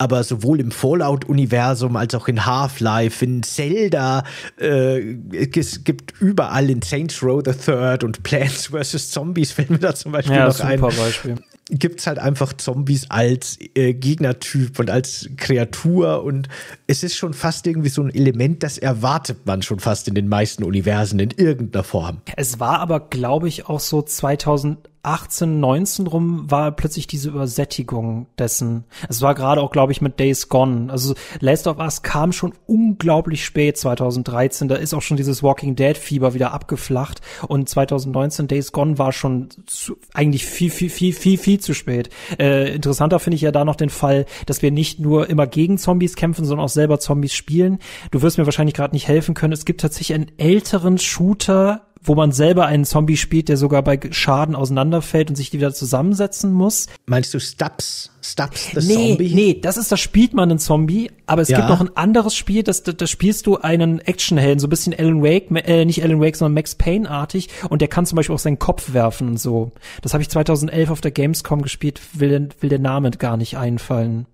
aber sowohl im Fallout-Universum als auch in Half-Life, in Zelda, äh, es gibt überall in Saints Row the Third und Plants vs. Zombies fällt mir da zum Beispiel ja, noch ein. Beispiel gibt es halt einfach Zombies als äh, Gegnertyp und als Kreatur und es ist schon fast irgendwie so ein Element, das erwartet man schon fast in den meisten Universen in irgendeiner Form. Es war aber, glaube ich, auch so 2000 18, 19 rum war plötzlich diese Übersättigung dessen. Es war gerade auch, glaube ich, mit Days Gone. Also Last of Us kam schon unglaublich spät 2013. Da ist auch schon dieses Walking Dead Fieber wieder abgeflacht. Und 2019 Days Gone war schon zu, eigentlich viel, viel, viel, viel, viel zu spät. Äh, interessanter finde ich ja da noch den Fall, dass wir nicht nur immer gegen Zombies kämpfen, sondern auch selber Zombies spielen. Du wirst mir wahrscheinlich gerade nicht helfen können. Es gibt tatsächlich einen älteren Shooter, wo man selber einen Zombie spielt, der sogar bei Schaden auseinanderfällt und sich die wieder zusammensetzen muss. Meinst du Stubbs? Stubbs the nee, Zombie? Nee, das ist, da spielt man einen Zombie, aber es ja. gibt noch ein anderes Spiel, das, da, da spielst du einen Actionhelden, so ein bisschen Alan Wake, äh, nicht Alan Wake, sondern Max Payne-artig und der kann zum Beispiel auch seinen Kopf werfen und so. Das habe ich 2011 auf der Gamescom gespielt, will, will der Name gar nicht einfallen.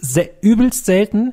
Se übelst selten,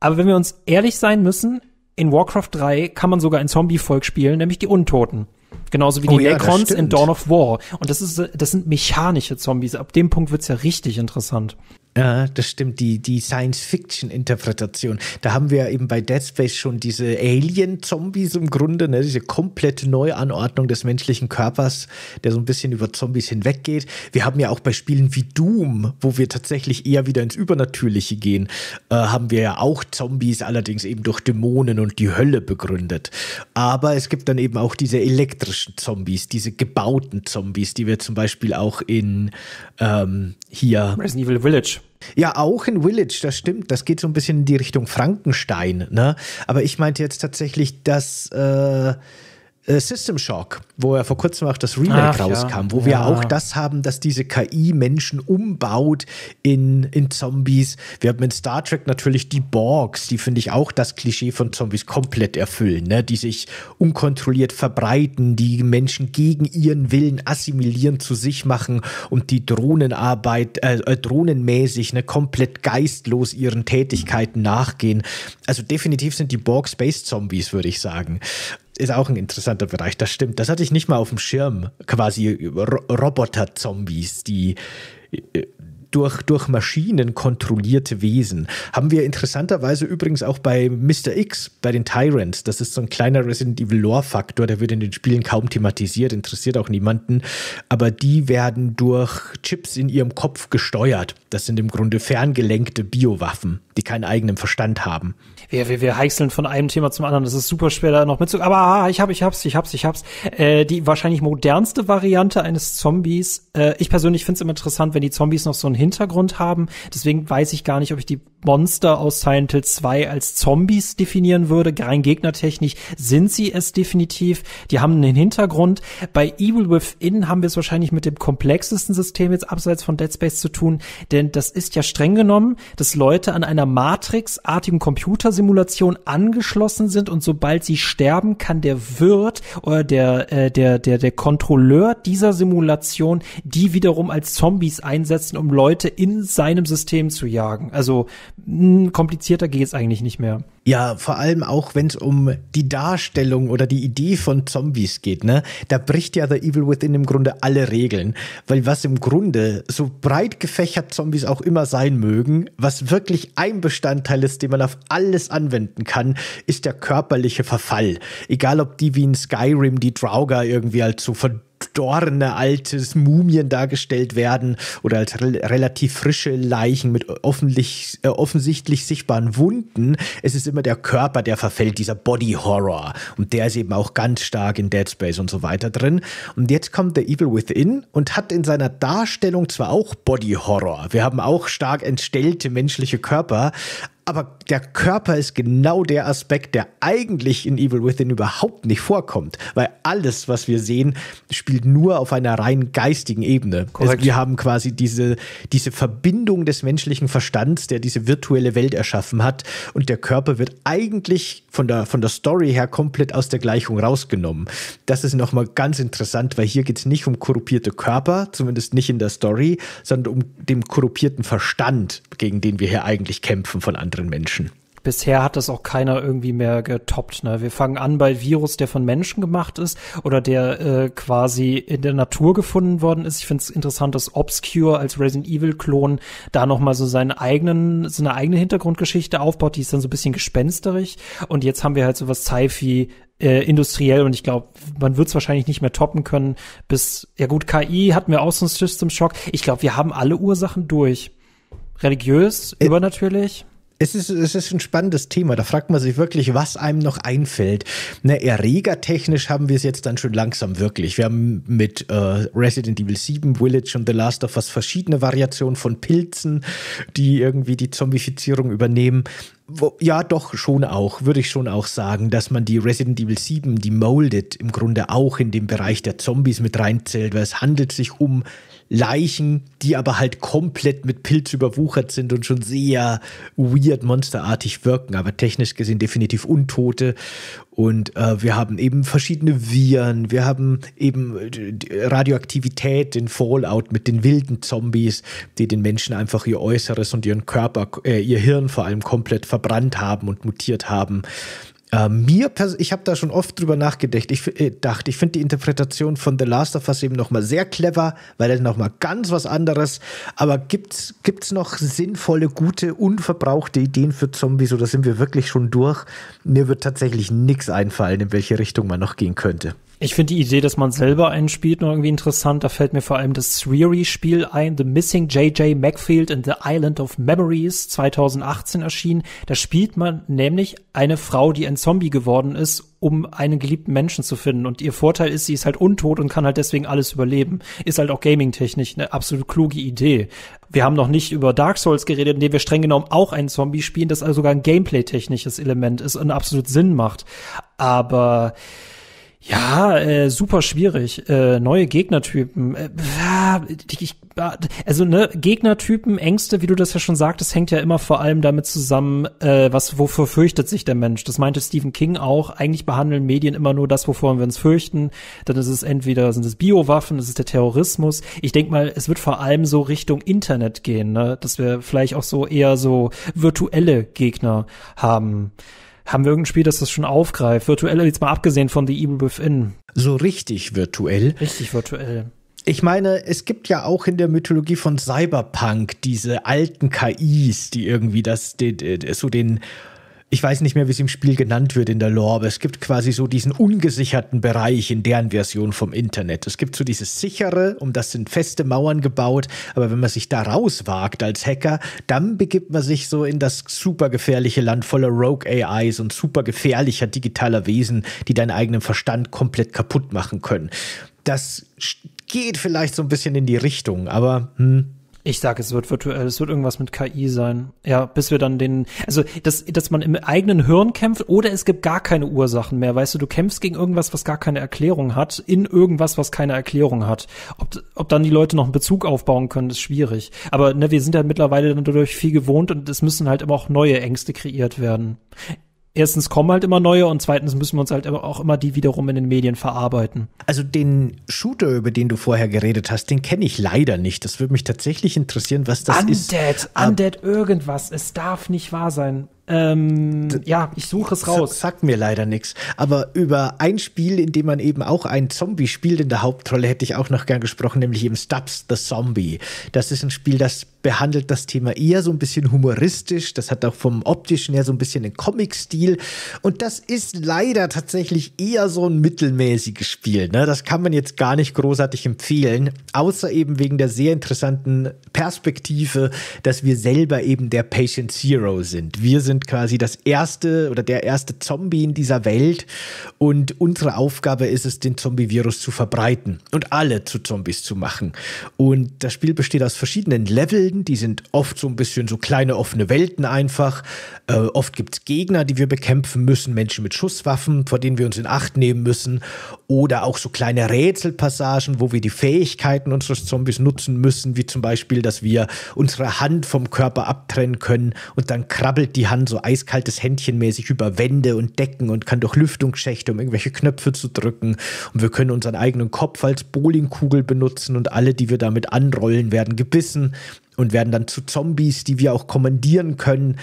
aber wenn wir uns ehrlich sein müssen, in Warcraft 3 kann man sogar ein Zombie-Volk spielen, nämlich die Untoten. Genauso wie oh, die ja, Necrons in Dawn of War. Und das ist, das sind mechanische Zombies. Ab dem Punkt wird's ja richtig interessant. Ja, das stimmt, die, die Science-Fiction-Interpretation. Da haben wir eben bei Dead Space schon diese Alien-Zombies im Grunde, ne? diese komplette Neuanordnung des menschlichen Körpers, der so ein bisschen über Zombies hinweggeht. Wir haben ja auch bei Spielen wie Doom, wo wir tatsächlich eher wieder ins Übernatürliche gehen, äh, haben wir ja auch Zombies, allerdings eben durch Dämonen und die Hölle begründet. Aber es gibt dann eben auch diese elektrischen Zombies, diese gebauten Zombies, die wir zum Beispiel auch in ähm, hier Resident Evil Village ja, auch in Village, das stimmt. Das geht so ein bisschen in die Richtung Frankenstein. Ne? Aber ich meinte jetzt tatsächlich, dass. Äh äh, System Shock, wo ja vor kurzem auch das Remake Ach, rauskam, ja. wo wir ja. auch das haben, dass diese KI Menschen umbaut in, in Zombies. Wir haben in Star Trek natürlich die Borgs, die finde ich auch das Klischee von Zombies komplett erfüllen, ne? die sich unkontrolliert verbreiten, die Menschen gegen ihren Willen assimilieren, zu sich machen und die Drohnenarbeit, äh, äh drohnenmäßig, ne? komplett geistlos ihren Tätigkeiten nachgehen. Also definitiv sind die Borg Space Zombies, würde ich sagen ist auch ein interessanter Bereich, das stimmt. Das hatte ich nicht mal auf dem Schirm. Quasi Roboter-Zombies, die äh, durch, durch Maschinen kontrollierte Wesen. Haben wir interessanterweise übrigens auch bei Mr. X, bei den Tyrants. Das ist so ein kleiner Resident Evil Lore-Faktor, der wird in den Spielen kaum thematisiert, interessiert auch niemanden. Aber die werden durch Chips in ihrem Kopf gesteuert. Das sind im Grunde ferngelenkte Biowaffen, die keinen eigenen Verstand haben wir, wir, wir heißeln von einem Thema zum anderen. Das ist super schwer, da noch mitzukommen. Aber ah, ich habe, ich hab's, ich hab's, ich hab's. Äh, die wahrscheinlich modernste Variante eines Zombies. Äh, ich persönlich finde es immer interessant, wenn die Zombies noch so einen Hintergrund haben. Deswegen weiß ich gar nicht, ob ich die Monster aus Silent Hill 2 als Zombies definieren würde. Rein gegnertechnisch sind sie es definitiv. Die haben einen Hintergrund. Bei Evil Within haben wir es wahrscheinlich mit dem komplexesten System jetzt abseits von Dead Space zu tun. Denn das ist ja streng genommen, dass Leute an einer Matrix-artigen Computer sind Simulation angeschlossen sind und sobald sie sterben, kann der Wirt oder der, äh, der, der, der Kontrolleur dieser Simulation die wiederum als Zombies einsetzen, um Leute in seinem System zu jagen. Also mh, hm, komplizierter geht es eigentlich nicht mehr. Ja, vor allem auch, wenn es um die Darstellung oder die Idee von Zombies geht, ne? Da bricht ja The Evil Within im Grunde alle Regeln. Weil was im Grunde, so breit gefächert Zombies auch immer sein mögen, was wirklich ein Bestandteil ist, den man auf alles anwenden kann, ist der körperliche Verfall. Egal, ob die wie in Skyrim die Draugr irgendwie halt so von verdorrene altes Mumien dargestellt werden oder als re relativ frische Leichen mit äh, offensichtlich sichtbaren Wunden. Es ist immer der Körper, der verfällt, dieser Body Horror. Und der ist eben auch ganz stark in Dead Space und so weiter drin. Und jetzt kommt der Evil Within und hat in seiner Darstellung zwar auch Body Horror. Wir haben auch stark entstellte menschliche Körper, aber der Körper ist genau der Aspekt, der eigentlich in Evil Within überhaupt nicht vorkommt, weil alles, was wir sehen, spielt nur auf einer rein geistigen Ebene. Also wir haben quasi diese, diese Verbindung des menschlichen Verstands, der diese virtuelle Welt erschaffen hat, und der Körper wird eigentlich von der, von der Story her komplett aus der Gleichung rausgenommen. Das ist nochmal ganz interessant, weil hier geht es nicht um korrumpierte Körper, zumindest nicht in der Story, sondern um den korrumpierten Verstand, gegen den wir hier eigentlich kämpfen von Anfang anderen Menschen. Bisher hat das auch keiner irgendwie mehr getoppt. Ne? Wir fangen an bei Virus, der von Menschen gemacht ist oder der äh, quasi in der Natur gefunden worden ist. Ich finde es interessant, dass Obscure als Resident Evil-Klon da nochmal so seinen eigenen, seine eigene Hintergrundgeschichte aufbaut. Die ist dann so ein bisschen gespensterig. Und jetzt haben wir halt so was Sci-Fi äh, industriell und ich glaube, man wird es wahrscheinlich nicht mehr toppen können. Bis, ja gut, KI hatten wir auch so einen System-Shock. Ich glaube, wir haben alle Ursachen durch. Religiös, äh übernatürlich. Es ist, es ist ein spannendes Thema. Da fragt man sich wirklich, was einem noch einfällt. Ne, erregertechnisch haben wir es jetzt dann schon langsam wirklich. Wir haben mit äh, Resident Evil 7, Village und The Last of Us verschiedene Variationen von Pilzen, die irgendwie die Zombifizierung übernehmen. Wo, ja, doch, schon auch, würde ich schon auch sagen, dass man die Resident Evil 7, die Molded, im Grunde auch in den Bereich der Zombies mit reinzählt, weil es handelt sich um Leichen, die aber halt komplett mit Pilz überwuchert sind und schon sehr weird, monsterartig wirken, aber technisch gesehen definitiv Untote. Und äh, wir haben eben verschiedene Viren, wir haben eben äh, Radioaktivität, in Fallout mit den wilden Zombies, die den Menschen einfach ihr Äußeres und ihren Körper, äh, ihr Hirn vor allem komplett verbrannt haben und mutiert haben. Äh, mir, ich habe da schon oft drüber nachgedacht. Ich, äh, dachte, ich finde die Interpretation von The Last of Us eben nochmal sehr clever, weil das nochmal ganz was anderes. Aber gibt's gibt's noch sinnvolle, gute, unverbrauchte Ideen für Zombies oder sind wir wirklich schon durch? Mir wird tatsächlich nichts einfallen, in welche Richtung man noch gehen könnte. Ich finde die Idee, dass man selber einen spielt, nur irgendwie interessant. Da fällt mir vor allem das Sweary-Spiel ein, The Missing J.J. Macfield in the Island of Memories, 2018 erschienen. Da spielt man nämlich eine Frau, die ein Zombie geworden ist, um einen geliebten Menschen zu finden. Und ihr Vorteil ist, sie ist halt untot und kann halt deswegen alles überleben. Ist halt auch gaming-technisch eine absolut kluge Idee. Wir haben noch nicht über Dark Souls geredet, in dem wir streng genommen auch einen Zombie spielen, das also sogar ein gameplay-technisches Element ist und absolut Sinn macht. Aber ja, äh, super schwierig. Äh, neue Gegnertypen. Äh, ich, ah, also ne, Gegnertypen, Ängste, wie du das ja schon sagtest, hängt ja immer vor allem damit zusammen, äh, was wofür fürchtet sich der Mensch. Das meinte Stephen King auch. Eigentlich behandeln Medien immer nur das, wovor wir uns fürchten. Dann ist es entweder sind es Biowaffen, es ist der Terrorismus. Ich denk mal, es wird vor allem so Richtung Internet gehen, ne? dass wir vielleicht auch so eher so virtuelle Gegner haben. Haben wir irgendein Spiel, das das schon aufgreift? Virtuell jetzt mal abgesehen von The Evil Within. So richtig virtuell. Richtig virtuell. Ich meine, es gibt ja auch in der Mythologie von Cyberpunk diese alten KIs, die irgendwie das, den, so den ich weiß nicht mehr, wie es im Spiel genannt wird in der Lore, aber es gibt quasi so diesen ungesicherten Bereich in deren Version vom Internet. Es gibt so dieses sichere, um das sind feste Mauern gebaut, aber wenn man sich da rauswagt als Hacker, dann begibt man sich so in das super gefährliche Land voller Rogue AIs und super gefährlicher digitaler Wesen, die deinen eigenen Verstand komplett kaputt machen können. Das geht vielleicht so ein bisschen in die Richtung, aber hm, ich sage, es wird virtuell, es wird irgendwas mit KI sein. Ja, bis wir dann den, also dass, dass man im eigenen Hirn kämpft oder es gibt gar keine Ursachen mehr. Weißt du, du kämpfst gegen irgendwas, was gar keine Erklärung hat, in irgendwas, was keine Erklärung hat. Ob, ob dann die Leute noch einen Bezug aufbauen können, ist schwierig. Aber ne, wir sind ja mittlerweile dadurch viel gewohnt und es müssen halt immer auch neue Ängste kreiert werden erstens kommen halt immer neue und zweitens müssen wir uns halt auch immer die wiederum in den Medien verarbeiten. Also den Shooter, über den du vorher geredet hast, den kenne ich leider nicht. Das würde mich tatsächlich interessieren, was das Undead, ist. Undead, ähm, Undead irgendwas. Es darf nicht wahr sein. Ähm, ja, ich suche es raus. Sagt mir leider nichts. Aber über ein Spiel, in dem man eben auch einen Zombie spielt in der Hauptrolle, hätte ich auch noch gern gesprochen, nämlich eben Stubbs the Zombie. Das ist ein Spiel, das behandelt das Thema eher so ein bisschen humoristisch. Das hat auch vom optischen her so ein bisschen den Comic-Stil. Und das ist leider tatsächlich eher so ein mittelmäßiges Spiel. Ne? Das kann man jetzt gar nicht großartig empfehlen, außer eben wegen der sehr interessanten Perspektive, dass wir selber eben der Patient Zero sind. Wir sind quasi das erste oder der erste Zombie in dieser Welt und unsere Aufgabe ist es, den Zombie-Virus zu verbreiten und alle zu Zombies zu machen. Und das Spiel besteht aus verschiedenen Leveln bilden. Die sind oft so ein bisschen so kleine offene Welten einfach. Äh, oft gibt es Gegner, die wir bekämpfen müssen, Menschen mit Schusswaffen, vor denen wir uns in Acht nehmen müssen. Oder auch so kleine Rätselpassagen, wo wir die Fähigkeiten unseres Zombies nutzen müssen, wie zum Beispiel, dass wir unsere Hand vom Körper abtrennen können und dann krabbelt die Hand so eiskaltes Händchen mäßig über Wände und Decken und kann durch Lüftungsschächte, um irgendwelche Knöpfe zu drücken. Und wir können unseren eigenen Kopf als Bowlingkugel benutzen und alle, die wir damit anrollen, werden gebissen und werden dann zu Zombies, die wir auch kommandieren können.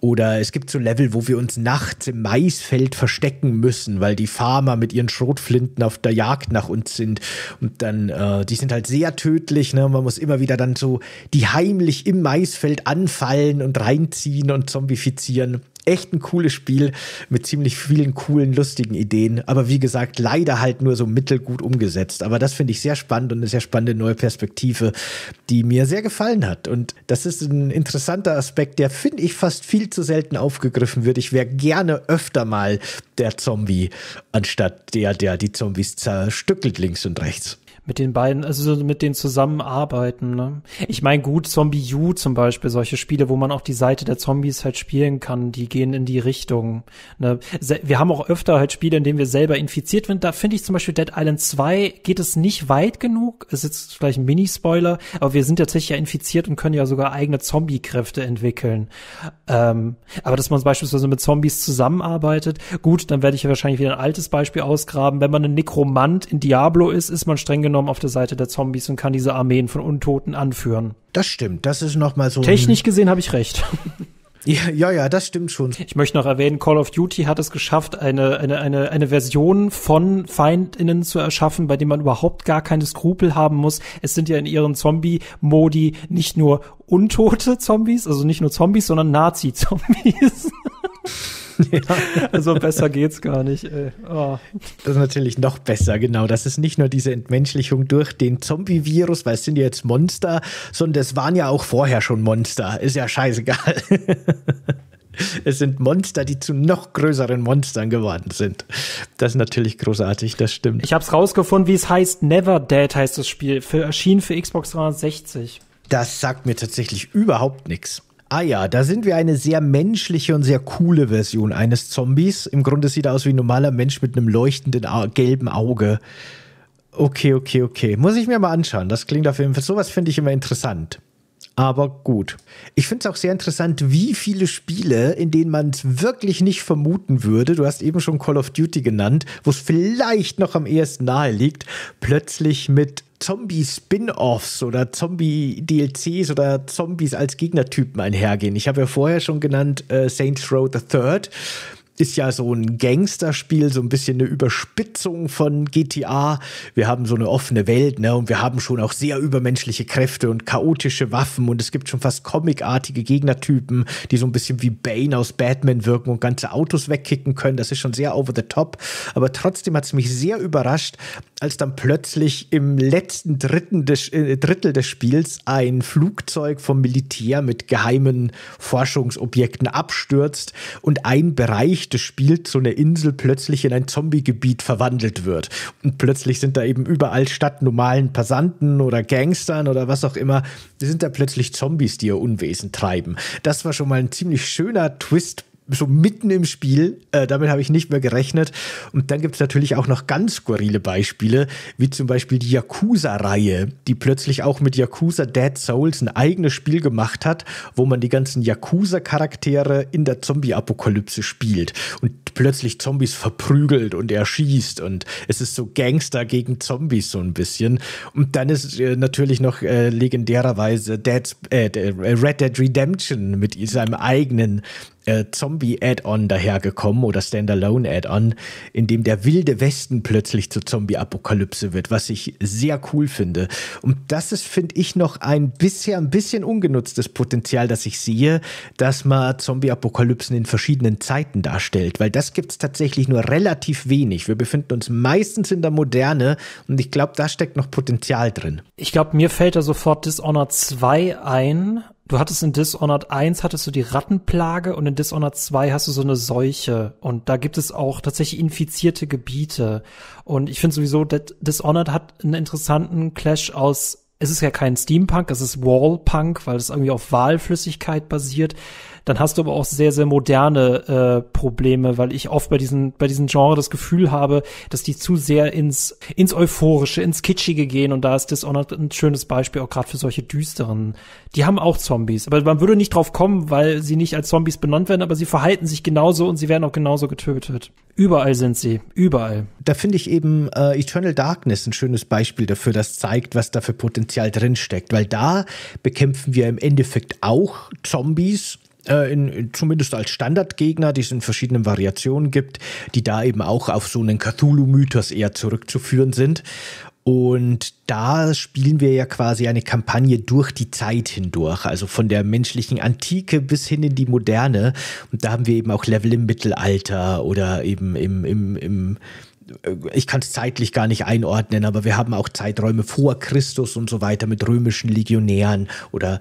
Oder es gibt so Level, wo wir uns nachts im Maisfeld verstecken müssen, weil die Farmer mit ihren Schrotflinten auf der Jagd nach uns sind. Und dann, äh, die sind halt sehr tödlich. Ne? Man muss immer wieder dann so die heimlich im Maisfeld anfallen und reinziehen und zombifizieren echt ein cooles Spiel mit ziemlich vielen coolen, lustigen Ideen. Aber wie gesagt, leider halt nur so mittelgut umgesetzt. Aber das finde ich sehr spannend und eine sehr spannende neue Perspektive, die mir sehr gefallen hat. Und das ist ein interessanter Aspekt, der finde ich fast viel zu selten aufgegriffen wird. Ich wäre gerne öfter mal der Zombie, anstatt der, der die Zombies zerstückelt links und rechts mit den beiden, also mit denen zusammenarbeiten. Ne? Ich meine, gut, Zombie U zum Beispiel, solche Spiele, wo man auch die Seite der Zombies halt spielen kann, die gehen in die Richtung. Ne? Wir haben auch öfter halt Spiele, in denen wir selber infiziert sind. Da finde ich zum Beispiel Dead Island 2 geht es nicht weit genug. Es Ist jetzt vielleicht ein Mini-Spoiler, aber wir sind tatsächlich ja infiziert und können ja sogar eigene Zombie-Kräfte entwickeln. Ähm, aber dass man beispielsweise mit Zombies zusammenarbeitet, gut, dann werde ich ja wahrscheinlich wieder ein altes Beispiel ausgraben. Wenn man ein Nekromant in Diablo ist, ist man streng genommen genommen auf der Seite der Zombies und kann diese Armeen von Untoten anführen. Das stimmt, das ist noch mal so. Technisch gesehen habe ich recht. Ja, ja, ja, das stimmt schon. Ich möchte noch erwähnen, Call of Duty hat es geschafft, eine, eine, eine, eine Version von FeindInnen zu erschaffen, bei dem man überhaupt gar keine Skrupel haben muss. Es sind ja in ihren Zombie-Modi nicht nur untote Zombies, also nicht nur Zombies, sondern Nazi-Zombies. ja. Also besser geht's gar nicht. Oh. Das ist natürlich noch besser, genau. Das ist nicht nur diese Entmenschlichung durch den Zombie-Virus, weil es sind ja jetzt Monster, sondern es waren ja auch vorher schon Monster. Ist ja scheißegal. Es sind Monster, die zu noch größeren Monstern geworden sind. Das ist natürlich großartig, das stimmt. Ich habe es rausgefunden, wie es heißt. Never Dead heißt das Spiel. Für, erschien für Xbox 360. Das sagt mir tatsächlich überhaupt nichts. Ah ja, da sind wir eine sehr menschliche und sehr coole Version eines Zombies. Im Grunde sieht er aus wie ein normaler Mensch mit einem leuchtenden gelben Auge. Okay, okay, okay. Muss ich mir mal anschauen. Das klingt auf jeden Fall. Sowas finde ich immer interessant aber gut. Ich finde es auch sehr interessant, wie viele Spiele, in denen man es wirklich nicht vermuten würde, du hast eben schon Call of Duty genannt, wo es vielleicht noch am ehesten nahe liegt, plötzlich mit Zombie-Spin-Offs oder Zombie-DLCs oder Zombies als Gegnertypen einhergehen. Ich habe ja vorher schon genannt äh, Saints Row the Third ist ja so ein Gangsterspiel, so ein bisschen eine Überspitzung von GTA. Wir haben so eine offene Welt, ne? Und wir haben schon auch sehr übermenschliche Kräfte und chaotische Waffen und es gibt schon fast comicartige Gegnertypen, die so ein bisschen wie Bane aus Batman wirken und ganze Autos wegkicken können. Das ist schon sehr over the top. Aber trotzdem hat es mich sehr überrascht, als dann plötzlich im letzten Dritten des, äh, Drittel des Spiels ein Flugzeug vom Militär mit geheimen Forschungsobjekten abstürzt und ein Bereich Hälfte spielt, so eine Insel plötzlich in ein Zombie-Gebiet verwandelt wird. Und plötzlich sind da eben überall statt normalen Passanten oder Gangstern oder was auch immer, sind da plötzlich Zombies, die ihr Unwesen treiben. Das war schon mal ein ziemlich schöner Twist so mitten im Spiel. Äh, damit habe ich nicht mehr gerechnet. Und dann gibt es natürlich auch noch ganz skurrile Beispiele, wie zum Beispiel die Yakuza-Reihe, die plötzlich auch mit Yakuza Dead Souls ein eigenes Spiel gemacht hat, wo man die ganzen Yakuza-Charaktere in der Zombie-Apokalypse spielt und plötzlich Zombies verprügelt und erschießt. Und es ist so Gangster gegen Zombies so ein bisschen. Und dann ist äh, natürlich noch äh, legendärerweise Dead, äh, äh, Red Dead Redemption mit seinem eigenen äh, Zombie-Add-on dahergekommen oder Standalone-Add-on, in dem der wilde Westen plötzlich zur Zombie-Apokalypse wird, was ich sehr cool finde. Und das ist, finde ich, noch ein bisher ein bisschen ungenutztes Potenzial, das ich sehe, dass man Zombie-Apokalypsen in verschiedenen Zeiten darstellt, weil das gibt es tatsächlich nur relativ wenig. Wir befinden uns meistens in der Moderne und ich glaube, da steckt noch Potenzial drin. Ich glaube, mir fällt da sofort Dishonored 2 ein, du hattest in Dishonored 1 hattest du die Rattenplage und in Dishonored 2 hast du so eine Seuche und da gibt es auch tatsächlich infizierte Gebiete und ich finde sowieso Dishonored hat einen interessanten Clash aus es ist ja kein Steampunk, es ist Wallpunk, weil es irgendwie auf Wahlflüssigkeit basiert dann hast du aber auch sehr, sehr moderne äh, Probleme, weil ich oft bei diesen, bei diesen Genre das Gefühl habe, dass die zu sehr ins, ins Euphorische, ins Kitschige gehen und da ist das auch noch ein schönes Beispiel, auch gerade für solche düsteren. Die haben auch Zombies, aber man würde nicht drauf kommen, weil sie nicht als Zombies benannt werden, aber sie verhalten sich genauso und sie werden auch genauso getötet. Überall sind sie, überall. Da finde ich eben äh, Eternal Darkness ein schönes Beispiel dafür, das zeigt, was da für Potenzial drinsteckt, weil da bekämpfen wir im Endeffekt auch Zombies äh, in, zumindest als Standardgegner, die es in verschiedenen Variationen gibt, die da eben auch auf so einen Cthulhu-Mythos eher zurückzuführen sind. Und da spielen wir ja quasi eine Kampagne durch die Zeit hindurch, also von der menschlichen Antike bis hin in die Moderne. Und da haben wir eben auch Level im Mittelalter oder eben im, im, im äh, ich kann es zeitlich gar nicht einordnen, aber wir haben auch Zeiträume vor Christus und so weiter mit römischen Legionären oder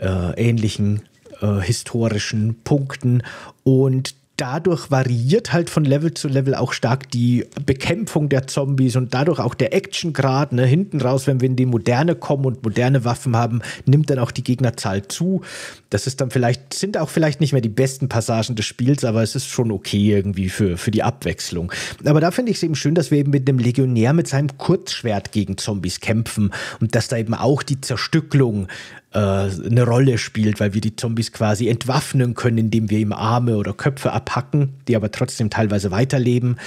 äh, ähnlichen äh, historischen Punkten. Und dadurch variiert halt von Level zu Level auch stark die Bekämpfung der Zombies und dadurch auch der Actiongrad. Ne? Hinten raus, wenn wir in die Moderne kommen und moderne Waffen haben, nimmt dann auch die Gegnerzahl zu das ist dann vielleicht, sind auch vielleicht nicht mehr die besten Passagen des Spiels, aber es ist schon okay irgendwie für, für die Abwechslung. Aber da finde ich es eben schön, dass wir eben mit einem Legionär mit seinem Kurzschwert gegen Zombies kämpfen und dass da eben auch die Zerstücklung äh, eine Rolle spielt, weil wir die Zombies quasi entwaffnen können, indem wir ihm Arme oder Köpfe abhacken, die aber trotzdem teilweise weiterleben.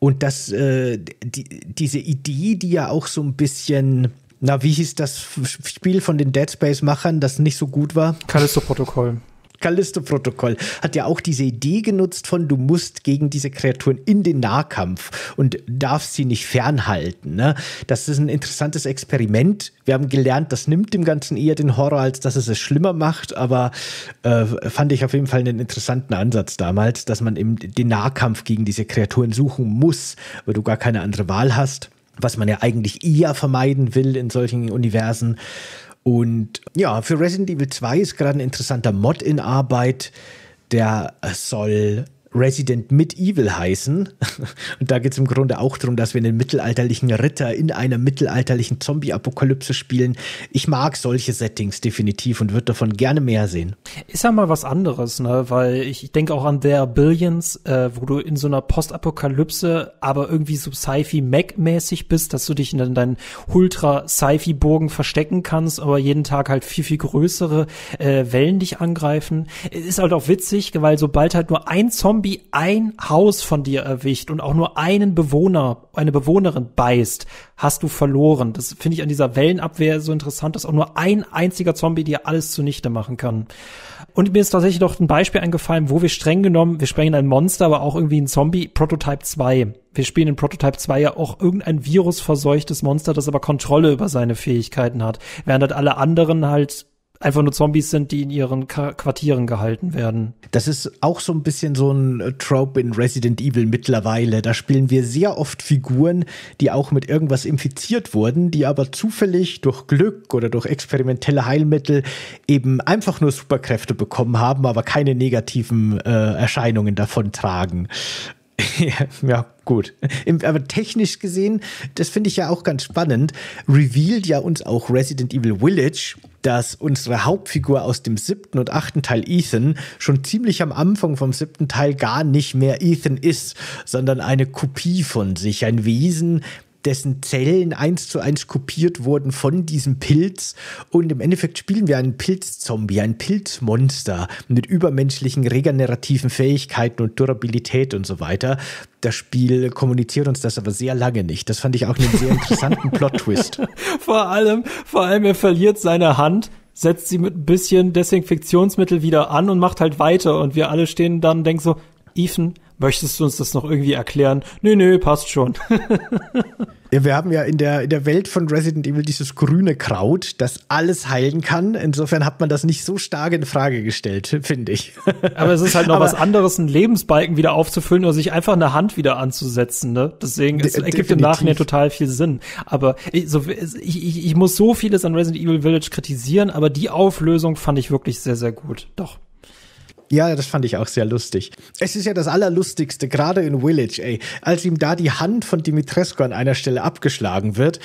Und dass äh, die, diese Idee, die ja auch so ein bisschen na, wie hieß das Spiel von den Dead Space-Machern, das nicht so gut war? Callisto-Protokoll. Callisto-Protokoll hat ja auch diese Idee genutzt von, du musst gegen diese Kreaturen in den Nahkampf und darfst sie nicht fernhalten. Ne? Das ist ein interessantes Experiment. Wir haben gelernt, das nimmt dem Ganzen eher den Horror, als dass es es schlimmer macht, aber äh, fand ich auf jeden Fall einen interessanten Ansatz damals, dass man eben den Nahkampf gegen diese Kreaturen suchen muss, weil du gar keine andere Wahl hast was man ja eigentlich eher vermeiden will in solchen Universen. Und ja, für Resident Evil 2 ist gerade ein interessanter Mod in Arbeit. Der soll Resident Evil heißen. Und da geht es im Grunde auch darum, dass wir einen mittelalterlichen Ritter in einer mittelalterlichen Zombie-Apokalypse spielen. Ich mag solche Settings definitiv und würde davon gerne mehr sehen. Ist ja mal was anderes, ne? Weil ich, ich denke auch an der Billions, äh, wo du in so einer Postapokalypse, aber irgendwie so Sci-Fi-Mac-mäßig bist, dass du dich in deinen Ultra-Sci-Fi-Burgen verstecken kannst, aber jeden Tag halt viel, viel größere äh, Wellen dich angreifen. Ist halt auch witzig, weil sobald halt nur ein Zombie Zombie ein Haus von dir erwischt und auch nur einen Bewohner, eine Bewohnerin beißt, hast du verloren. Das finde ich an dieser Wellenabwehr so interessant, dass auch nur ein einziger Zombie dir alles zunichte machen kann. Und mir ist tatsächlich noch ein Beispiel eingefallen, wo wir streng genommen, wir sprechen ein Monster, aber auch irgendwie ein Zombie, Prototype 2. Wir spielen in Prototype 2 ja auch irgendein virusverseuchtes Monster, das aber Kontrolle über seine Fähigkeiten hat, während halt alle anderen halt einfach nur Zombies sind, die in ihren Quartieren gehalten werden. Das ist auch so ein bisschen so ein äh, Trope in Resident Evil mittlerweile. Da spielen wir sehr oft Figuren, die auch mit irgendwas infiziert wurden, die aber zufällig durch Glück oder durch experimentelle Heilmittel eben einfach nur Superkräfte bekommen haben, aber keine negativen äh, Erscheinungen davon tragen. ja, gut. Aber technisch gesehen, das finde ich ja auch ganz spannend, revealed ja uns auch Resident Evil Village, dass unsere Hauptfigur aus dem siebten und achten Teil Ethan schon ziemlich am Anfang vom siebten Teil gar nicht mehr Ethan ist, sondern eine Kopie von sich, ein Wesen, dessen Zellen eins zu eins kopiert wurden von diesem Pilz. Und im Endeffekt spielen wir einen Pilzzombie, ein Pilzmonster mit übermenschlichen regenerativen Fähigkeiten und Durabilität und so weiter. Das Spiel kommuniziert uns das aber sehr lange nicht. Das fand ich auch einen sehr interessanten Plot-Twist. Vor allem, vor allem, er verliert seine Hand setzt sie mit ein bisschen Desinfektionsmittel wieder an und macht halt weiter. Und wir alle stehen dann und denken so, Ethan, Möchtest du uns das noch irgendwie erklären? Nö, nö, passt schon. ja, wir haben ja in der, in der Welt von Resident Evil dieses grüne Kraut, das alles heilen kann. Insofern hat man das nicht so stark in Frage gestellt, finde ich. Aber es ist halt noch Aber was anderes, einen Lebensbalken wieder aufzufüllen oder sich einfach eine Hand wieder anzusetzen. Ne? Deswegen es ergibt im Nachhinein total viel Sinn. Aber ich, so, ich, ich muss so vieles an Resident Evil Village kritisieren, aber die Auflösung fand ich wirklich sehr, sehr gut. Doch. Ja, das fand ich auch sehr lustig. Es ist ja das Allerlustigste, gerade in Village, ey. Als ihm da die Hand von Dimitrescu an einer Stelle abgeschlagen wird,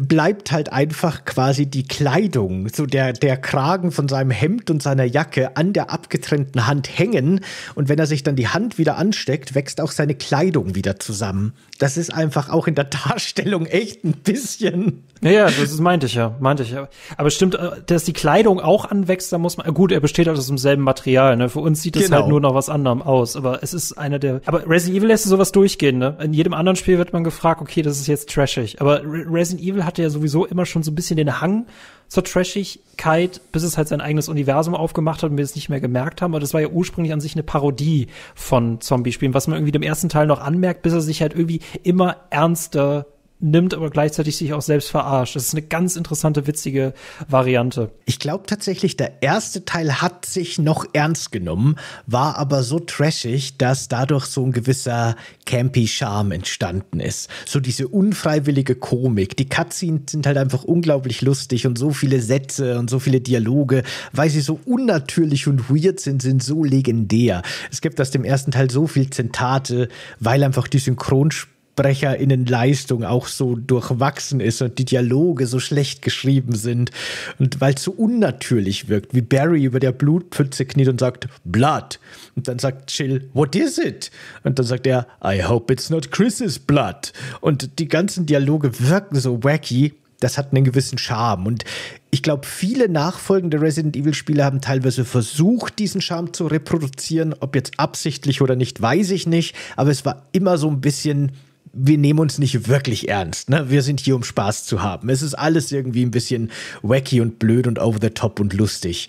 bleibt halt einfach quasi die Kleidung, so der, der Kragen von seinem Hemd und seiner Jacke an der abgetrennten Hand hängen. Und wenn er sich dann die Hand wieder ansteckt, wächst auch seine Kleidung wieder zusammen. Das ist einfach auch in der Darstellung echt ein bisschen. Ja, das ist, meinte ich ja, meinte ich ja. Aber stimmt, äh, dass die Kleidung auch anwächst, da muss man, gut, er besteht aus demselben Material ne? Für uns sieht es halt genau. halt nur noch was anderem aus. Aber es ist einer der. Aber Resident Evil lässt sowas durchgehen, ne? In jedem anderen Spiel wird man gefragt, okay, das ist jetzt trashig. Aber Resident Evil hatte ja sowieso immer schon so ein bisschen den Hang zur Trashigkeit, bis es halt sein eigenes Universum aufgemacht hat und wir es nicht mehr gemerkt haben. Aber das war ja ursprünglich an sich eine Parodie von Zombie-Spielen, was man irgendwie dem ersten Teil noch anmerkt, bis er sich halt irgendwie immer ernster nimmt, aber gleichzeitig sich auch selbst verarscht. Das ist eine ganz interessante, witzige Variante. Ich glaube tatsächlich, der erste Teil hat sich noch ernst genommen, war aber so trashig, dass dadurch so ein gewisser campy Charme entstanden ist. So diese unfreiwillige Komik. Die Cutscenes sind halt einfach unglaublich lustig und so viele Sätze und so viele Dialoge, weil sie so unnatürlich und weird sind, sind so legendär. Es gibt aus dem ersten Teil so viel Zentate, weil einfach die Synchronspur SprecherInnenleistung auch so durchwachsen ist und die Dialoge so schlecht geschrieben sind und weil es so unnatürlich wirkt, wie Barry über der Blutpfütze kniet und sagt Blood und dann sagt Chill, what is it? Und dann sagt er, I hope it's not Chris's blood. Und die ganzen Dialoge wirken so wacky, das hat einen gewissen Charme. Und ich glaube, viele nachfolgende Resident Evil-Spiele haben teilweise versucht, diesen Charme zu reproduzieren. Ob jetzt absichtlich oder nicht, weiß ich nicht. Aber es war immer so ein bisschen wir nehmen uns nicht wirklich ernst. Ne? Wir sind hier, um Spaß zu haben. Es ist alles irgendwie ein bisschen wacky und blöd und over the top und lustig.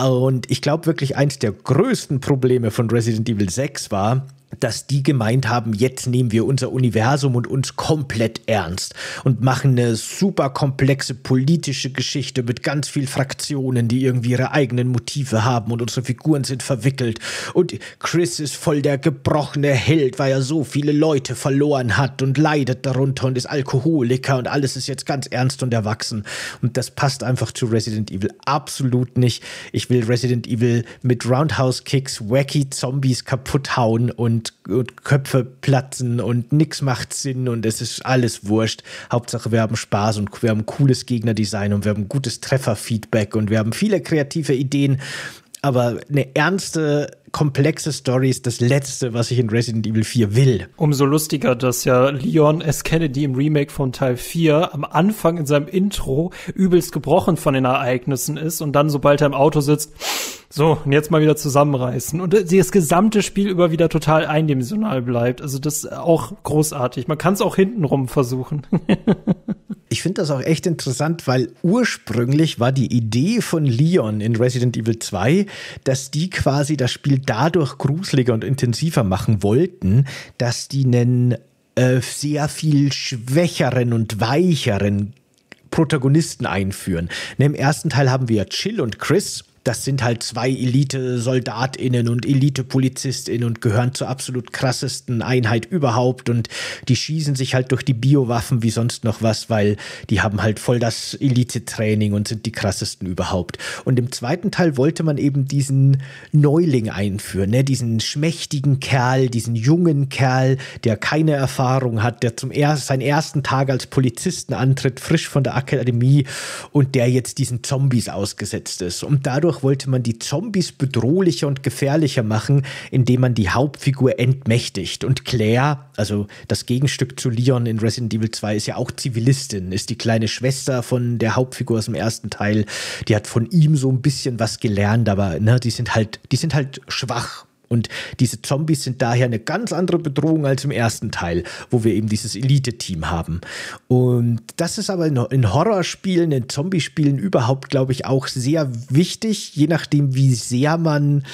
Und ich glaube wirklich, eins der größten Probleme von Resident Evil 6 war, dass die gemeint haben, jetzt nehmen wir unser Universum und uns komplett ernst und machen eine super komplexe politische Geschichte mit ganz vielen Fraktionen, die irgendwie ihre eigenen Motive haben und unsere Figuren sind verwickelt und Chris ist voll der gebrochene Held, weil er so viele Leute verloren hat und leidet darunter und ist Alkoholiker und alles ist jetzt ganz ernst und erwachsen und das passt einfach zu Resident Evil absolut nicht. Ich will Resident Evil mit Roundhouse Kicks, wacky Zombies kaputt hauen und und, Köpfe platzen und nichts macht Sinn und es ist alles wurscht. Hauptsache, wir haben Spaß und wir haben cooles Gegnerdesign und wir haben gutes Trefferfeedback und wir haben viele kreative Ideen. Aber eine ernste komplexe Story ist das Letzte, was ich in Resident Evil 4 will. Umso lustiger, dass ja Leon S. Kennedy im Remake von Teil 4 am Anfang in seinem Intro übelst gebrochen von den Ereignissen ist und dann, sobald er im Auto sitzt, so, und jetzt mal wieder zusammenreißen. Und das gesamte Spiel über wieder total eindimensional bleibt. Also das ist auch großartig. Man kann es auch hintenrum versuchen. ich finde das auch echt interessant, weil ursprünglich war die Idee von Leon in Resident Evil 2, dass die quasi das Spiel Spiel dadurch gruseliger und intensiver machen wollten, dass die einen äh, sehr viel schwächeren und weicheren Protagonisten einführen. Ne, Im ersten Teil haben wir Chill und Chris, das sind halt zwei Elite-SoldatInnen und Elite-PolizistInnen und gehören zur absolut krassesten Einheit überhaupt und die schießen sich halt durch die Biowaffen wie sonst noch was, weil die haben halt voll das Elite-Training und sind die krassesten überhaupt. Und im zweiten Teil wollte man eben diesen Neuling einführen, ne? diesen schmächtigen Kerl, diesen jungen Kerl, der keine Erfahrung hat, der zum ersten, seinen ersten Tag als Polizisten antritt, frisch von der Akademie und der jetzt diesen Zombies ausgesetzt ist. Und dadurch Dadurch wollte man die Zombies bedrohlicher und gefährlicher machen, indem man die Hauptfigur entmächtigt. Und Claire, also das Gegenstück zu Leon in Resident Evil 2, ist ja auch Zivilistin, ist die kleine Schwester von der Hauptfigur aus dem ersten Teil. Die hat von ihm so ein bisschen was gelernt, aber ne, die sind halt, die sind halt schwach und diese Zombies sind daher eine ganz andere Bedrohung als im ersten Teil, wo wir eben dieses Elite-Team haben. Und das ist aber in Horrorspielen, in Zombiespielen überhaupt, glaube ich, auch sehr wichtig, je nachdem, wie sehr man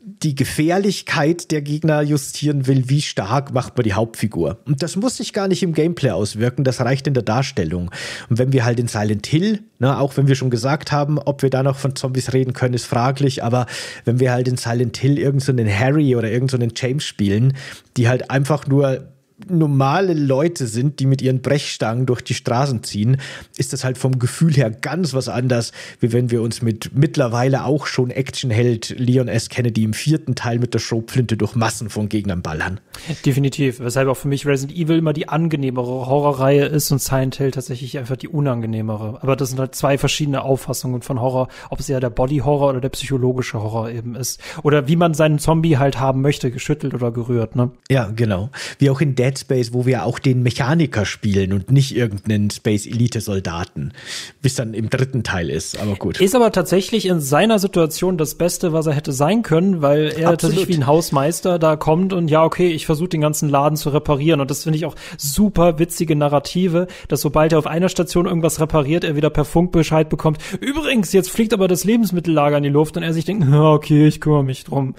die Gefährlichkeit der Gegner justieren will, wie stark macht man die Hauptfigur. Und das muss sich gar nicht im Gameplay auswirken, das reicht in der Darstellung. Und wenn wir halt in Silent Hill, ne, auch wenn wir schon gesagt haben, ob wir da noch von Zombies reden können, ist fraglich, aber wenn wir halt in Silent Hill irgendeinen so einen Harry oder irgendeinen so einen James spielen, die halt einfach nur normale Leute sind, die mit ihren Brechstangen durch die Straßen ziehen, ist das halt vom Gefühl her ganz was anders, wie wenn wir uns mit mittlerweile auch schon Actionheld Leon S. Kennedy im vierten Teil mit der Schrotflinte durch Massen von Gegnern ballern. Definitiv, weshalb auch für mich Resident Evil immer die angenehmere Horrorreihe ist und Silent Hill tatsächlich einfach die unangenehmere. Aber das sind halt zwei verschiedene Auffassungen von Horror, ob es ja der Body Horror oder der psychologische Horror eben ist. Oder wie man seinen Zombie halt haben möchte, geschüttelt oder gerührt, ne? Ja, genau. Wie auch in der Dead Space, wo wir auch den Mechaniker spielen und nicht irgendeinen Space Elite Soldaten, bis dann im dritten Teil ist. Aber gut. Ist aber tatsächlich in seiner Situation das Beste, was er hätte sein können, weil er Absolut. tatsächlich wie ein Hausmeister da kommt und ja, okay, ich versuche den ganzen Laden zu reparieren und das finde ich auch super witzige Narrative, dass sobald er auf einer Station irgendwas repariert, er wieder per Funk Bescheid bekommt. Übrigens, jetzt fliegt aber das Lebensmittellager in die Luft und er sich denkt, okay, ich kümmere mich drum.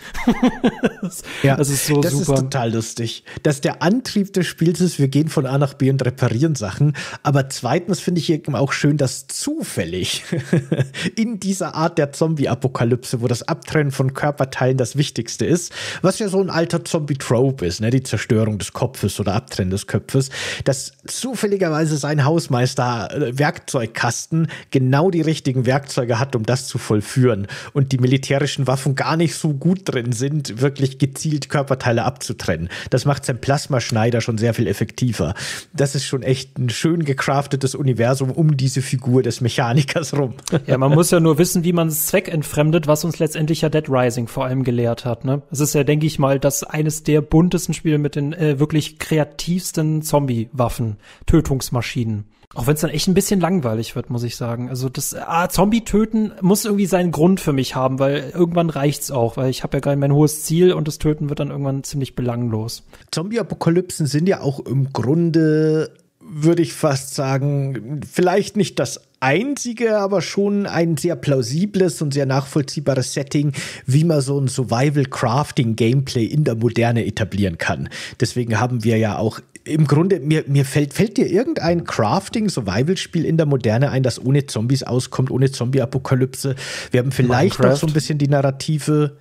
das, ja, das ist so das super. Das ist total lustig, dass der Antrieb Antrieb des Spiels ist, wir gehen von A nach B und reparieren Sachen. Aber zweitens finde ich eben auch schön, dass zufällig in dieser Art der Zombie-Apokalypse, wo das Abtrennen von Körperteilen das Wichtigste ist, was ja so ein alter Zombie-Trope ist, ne? die Zerstörung des Kopfes oder Abtrennen des Köpfes, dass zufälligerweise sein Hausmeister äh, Werkzeugkasten genau die richtigen Werkzeuge hat, um das zu vollführen und die militärischen Waffen gar nicht so gut drin sind, wirklich gezielt Körperteile abzutrennen. Das macht sein Plasmaschneider leider schon sehr viel effektiver. Das ist schon echt ein schön gecraftetes Universum um diese Figur des Mechanikers rum. Ja, man muss ja nur wissen, wie man es zweckentfremdet, was uns letztendlich ja Dead Rising vor allem gelehrt hat. Ne? Es ist ja, denke ich mal, das eines der buntesten Spiele mit den äh, wirklich kreativsten Zombie-Waffen, Tötungsmaschinen. Auch wenn es dann echt ein bisschen langweilig wird, muss ich sagen. Also das ah, Zombie töten muss irgendwie seinen Grund für mich haben, weil irgendwann reicht's auch, weil ich habe ja gerade mein hohes Ziel und das Töten wird dann irgendwann ziemlich belanglos. Zombie-Apokalypsen sind ja auch im Grunde, würde ich fast sagen, vielleicht nicht das einzige, aber schon ein sehr plausibles und sehr nachvollziehbares Setting, wie man so ein Survival-Crafting-Gameplay in der Moderne etablieren kann. Deswegen haben wir ja auch im Grunde, mir, mir fällt, fällt dir irgendein Crafting-Survival-Spiel in der Moderne ein, das ohne Zombies auskommt, ohne Zombie-Apokalypse. Wir haben vielleicht Minecraft. noch so ein bisschen die narrative.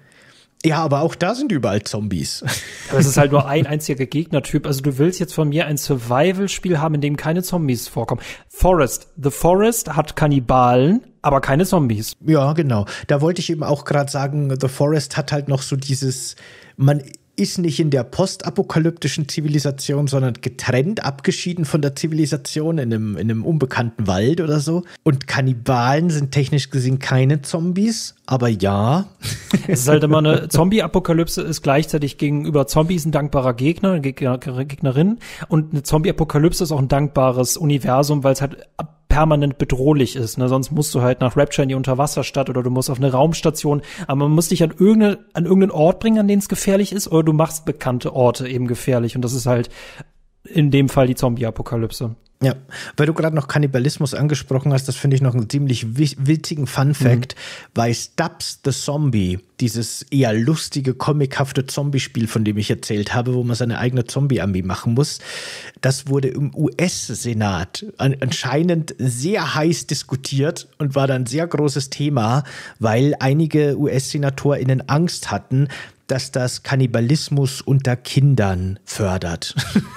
Ja, aber auch da sind überall Zombies. Das ist halt nur ein einziger Gegnertyp. Also du willst jetzt von mir ein Survival-Spiel haben, in dem keine Zombies vorkommen. Forest. The Forest hat Kannibalen, aber keine Zombies. Ja, genau. Da wollte ich eben auch gerade sagen, The Forest hat halt noch so dieses, man ist nicht in der postapokalyptischen Zivilisation, sondern getrennt, abgeschieden von der Zivilisation in einem, in einem unbekannten Wald oder so. Und Kannibalen sind technisch gesehen keine Zombies, aber ja. Es ist halt immer eine Zombie-Apokalypse ist gleichzeitig gegenüber Zombies ein dankbarer Gegner, Gegner Gegnerin. Und eine Zombie-Apokalypse ist auch ein dankbares Universum, weil es halt ab permanent bedrohlich ist. Ne? Sonst musst du halt nach Rapture in die Unterwasserstadt oder du musst auf eine Raumstation. Aber man muss dich an, irgendein, an irgendeinen Ort bringen, an den es gefährlich ist, oder du machst bekannte Orte eben gefährlich. Und das ist halt in dem Fall die Zombie-Apokalypse. Ja, weil du gerade noch Kannibalismus angesprochen hast, das finde ich noch einen ziemlich witzigen Fun-Fact, mhm. weil Stubbs the Zombie, dieses eher lustige, comichafte Zombie-Spiel, von dem ich erzählt habe, wo man seine eigene Zombie-Armee machen muss, das wurde im US-Senat anscheinend sehr heiß diskutiert und war dann sehr großes Thema, weil einige US-SenatorInnen Angst hatten, dass das Kannibalismus unter Kindern fördert.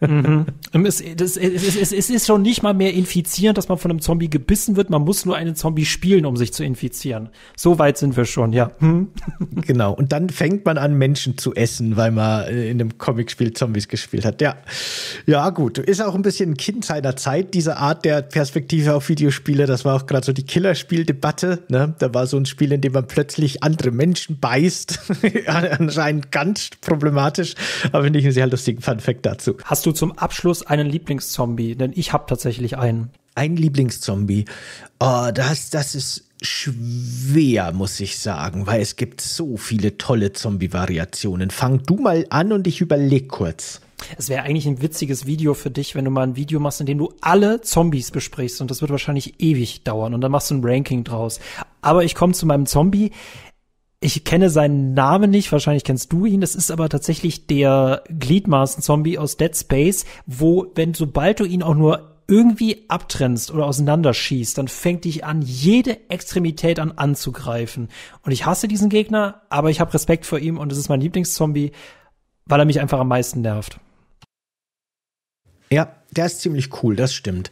Mhm. Ähm, es, das, es, es, ist schon nicht mal mehr infizierend, dass man von einem Zombie gebissen wird. Man muss nur einen Zombie spielen, um sich zu infizieren. So weit sind wir schon, ja. Hm? Genau. Und dann fängt man an, Menschen zu essen, weil man äh, in einem Comicspiel Zombies gespielt hat. Ja, ja gut. Ist auch ein bisschen ein Kind seiner Zeit, diese Art der Perspektive auf Videospiele. Das war auch gerade so die Killerspieldebatte. Ne? Da war so ein Spiel, in dem man plötzlich andere Menschen beißt. Anscheinend ganz problematisch. Aber finde ich einen sehr lustigen Fun-Fact dazu. Hast du zum Abschluss einen Lieblingszombie? Denn ich habe tatsächlich einen. Ein Lieblingszombie. Oh, das, das ist schwer, muss ich sagen, weil es gibt so viele tolle Zombie-Variationen. Fang du mal an und ich überleg kurz. Es wäre eigentlich ein witziges Video für dich, wenn du mal ein Video machst, in dem du alle Zombies besprichst. Und das wird wahrscheinlich ewig dauern. Und dann machst du ein Ranking draus. Aber ich komme zu meinem Zombie, ich kenne seinen Namen nicht, wahrscheinlich kennst du ihn. Das ist aber tatsächlich der Gliedmaßen-Zombie aus Dead Space, wo, wenn sobald du ihn auch nur irgendwie abtrennst oder auseinanderschießt, dann fängt dich an, jede Extremität an anzugreifen. Und ich hasse diesen Gegner, aber ich habe Respekt vor ihm und es ist mein Lieblingszombie, weil er mich einfach am meisten nervt. Ja, der ist ziemlich cool, das stimmt.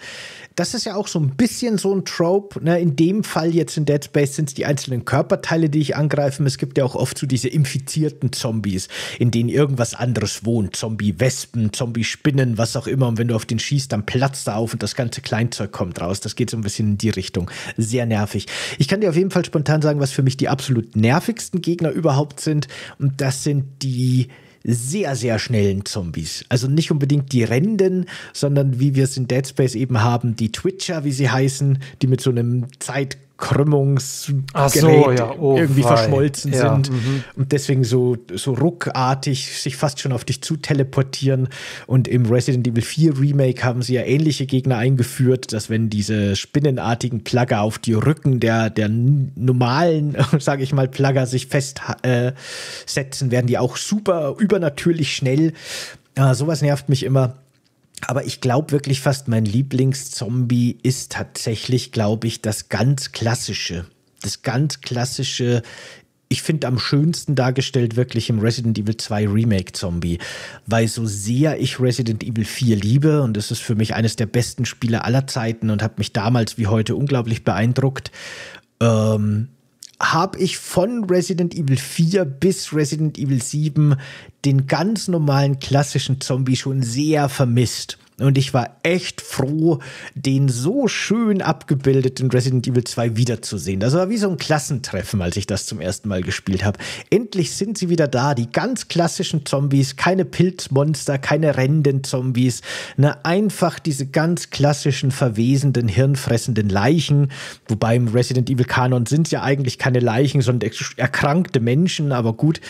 Das ist ja auch so ein bisschen so ein Trope. Ne? In dem Fall jetzt in Dead Space sind es die einzelnen Körperteile, die ich angreife. Es gibt ja auch oft so diese infizierten Zombies, in denen irgendwas anderes wohnt. Zombie-Wespen, Zombie-Spinnen, was auch immer. Und wenn du auf den schießt, dann platzt er auf und das ganze Kleinzeug kommt raus. Das geht so ein bisschen in die Richtung. Sehr nervig. Ich kann dir auf jeden Fall spontan sagen, was für mich die absolut nervigsten Gegner überhaupt sind. Und das sind die sehr, sehr schnellen Zombies. Also nicht unbedingt die Renden, sondern wie wir es in Dead Space eben haben, die Twitcher, wie sie heißen, die mit so einem Zeit- Krümmungsgerät so, ja. oh, irgendwie frei. verschmolzen ja. sind mhm. und deswegen so, so ruckartig sich fast schon auf dich zu teleportieren. Und im Resident Evil 4 Remake haben sie ja ähnliche Gegner eingeführt, dass wenn diese spinnenartigen Plagger auf die Rücken der, der normalen, sage ich mal, Plagger sich festsetzen, äh, werden die auch super übernatürlich schnell. Ja, ah, sowas nervt mich immer. Aber ich glaube wirklich fast, mein Lieblingszombie ist tatsächlich, glaube ich, das ganz klassische. Das ganz klassische, ich finde am schönsten dargestellt wirklich im Resident Evil 2 Remake Zombie, weil so sehr ich Resident Evil 4 liebe und es ist für mich eines der besten Spiele aller Zeiten und hat mich damals wie heute unglaublich beeindruckt. Ähm, habe ich von Resident Evil 4 bis Resident Evil 7 den ganz normalen klassischen Zombie schon sehr vermisst. Und ich war echt froh, den so schön abgebildeten Resident Evil 2 wiederzusehen. Das war wie so ein Klassentreffen, als ich das zum ersten Mal gespielt habe. Endlich sind sie wieder da, die ganz klassischen Zombies, keine Pilzmonster, keine rennenden Zombies, ne, einfach diese ganz klassischen verwesenden, hirnfressenden Leichen. Wobei im Resident Evil Kanon sind ja eigentlich keine Leichen, sondern erkrankte Menschen, aber gut,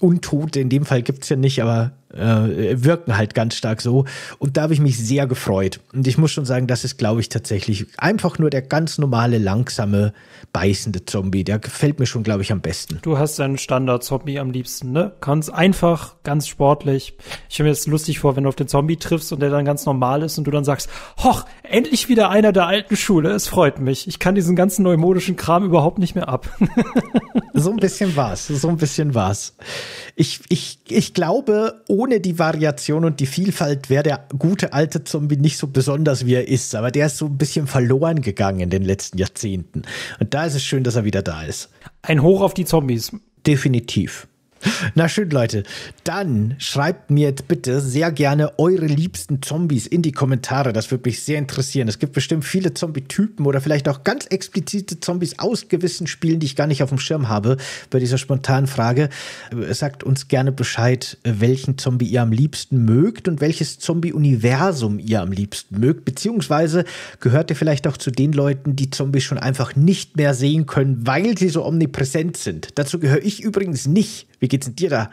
Untote in dem Fall gibt es ja nicht, aber äh, wirken halt ganz stark so. Und da habe ich mich sehr gefreut. Und ich muss schon sagen, das ist, glaube ich, tatsächlich einfach nur der ganz normale, langsame, beißende Zombie. Der gefällt mir schon, glaube ich, am besten. Du hast deinen Standard-Zombie am liebsten, ne? Ganz einfach, ganz sportlich. Ich stelle mir jetzt lustig vor, wenn du auf den Zombie triffst und der dann ganz normal ist und du dann sagst, hoch, endlich wieder einer der alten Schule. Es freut mich. Ich kann diesen ganzen neumodischen Kram überhaupt nicht mehr ab. so ein bisschen war's. So ein bisschen war's ich, ich, ich glaube, ohne die Variation und die Vielfalt wäre der gute alte Zombie nicht so besonders, wie er ist. Aber der ist so ein bisschen verloren gegangen in den letzten Jahrzehnten. Und da ist es schön, dass er wieder da ist. Ein Hoch auf die Zombies. Definitiv. Na schön, Leute. Dann schreibt mir bitte sehr gerne eure liebsten Zombies in die Kommentare. Das würde mich sehr interessieren. Es gibt bestimmt viele Zombie-Typen oder vielleicht auch ganz explizite Zombies aus gewissen Spielen, die ich gar nicht auf dem Schirm habe bei dieser spontanen Frage. Sagt uns gerne Bescheid, welchen Zombie ihr am liebsten mögt und welches Zombie-Universum ihr am liebsten mögt. Beziehungsweise gehört ihr vielleicht auch zu den Leuten, die Zombies schon einfach nicht mehr sehen können, weil sie so omnipräsent sind. Dazu gehöre ich übrigens nicht. Wie geht's denn dir da?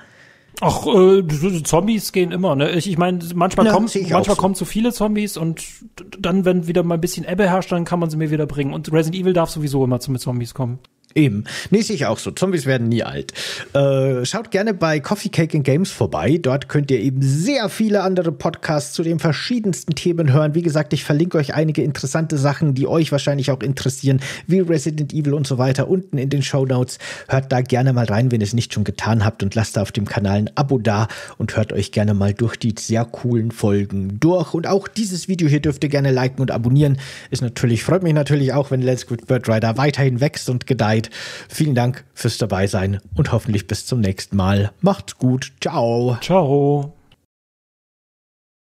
Ach, äh, Zombies gehen immer, ne? Ich, ich meine, manchmal, ja, kommt, manchmal kommen zu viele Zombies und dann, wenn wieder mal ein bisschen Ebbe herrscht, dann kann man sie mir wieder bringen. Und Resident Evil darf sowieso immer zu mit Zombies kommen. Eben. Nee, sehe ich auch so. Zombies werden nie alt. Äh, schaut gerne bei Coffee Cake and Games vorbei. Dort könnt ihr eben sehr viele andere Podcasts zu den verschiedensten Themen hören. Wie gesagt, ich verlinke euch einige interessante Sachen, die euch wahrscheinlich auch interessieren, wie Resident Evil und so weiter, unten in den Show Notes. Hört da gerne mal rein, wenn ihr es nicht schon getan habt und lasst da auf dem Kanal ein Abo da und hört euch gerne mal durch die sehr coolen Folgen durch. Und auch dieses Video hier dürft ihr gerne liken und abonnieren. Ist natürlich, freut mich natürlich auch, wenn Let's Good Bird Rider weiterhin wächst und gedeiht Zeit. Vielen Dank fürs Dabeisein und hoffentlich bis zum nächsten Mal. Macht's gut. Ciao. Ciao.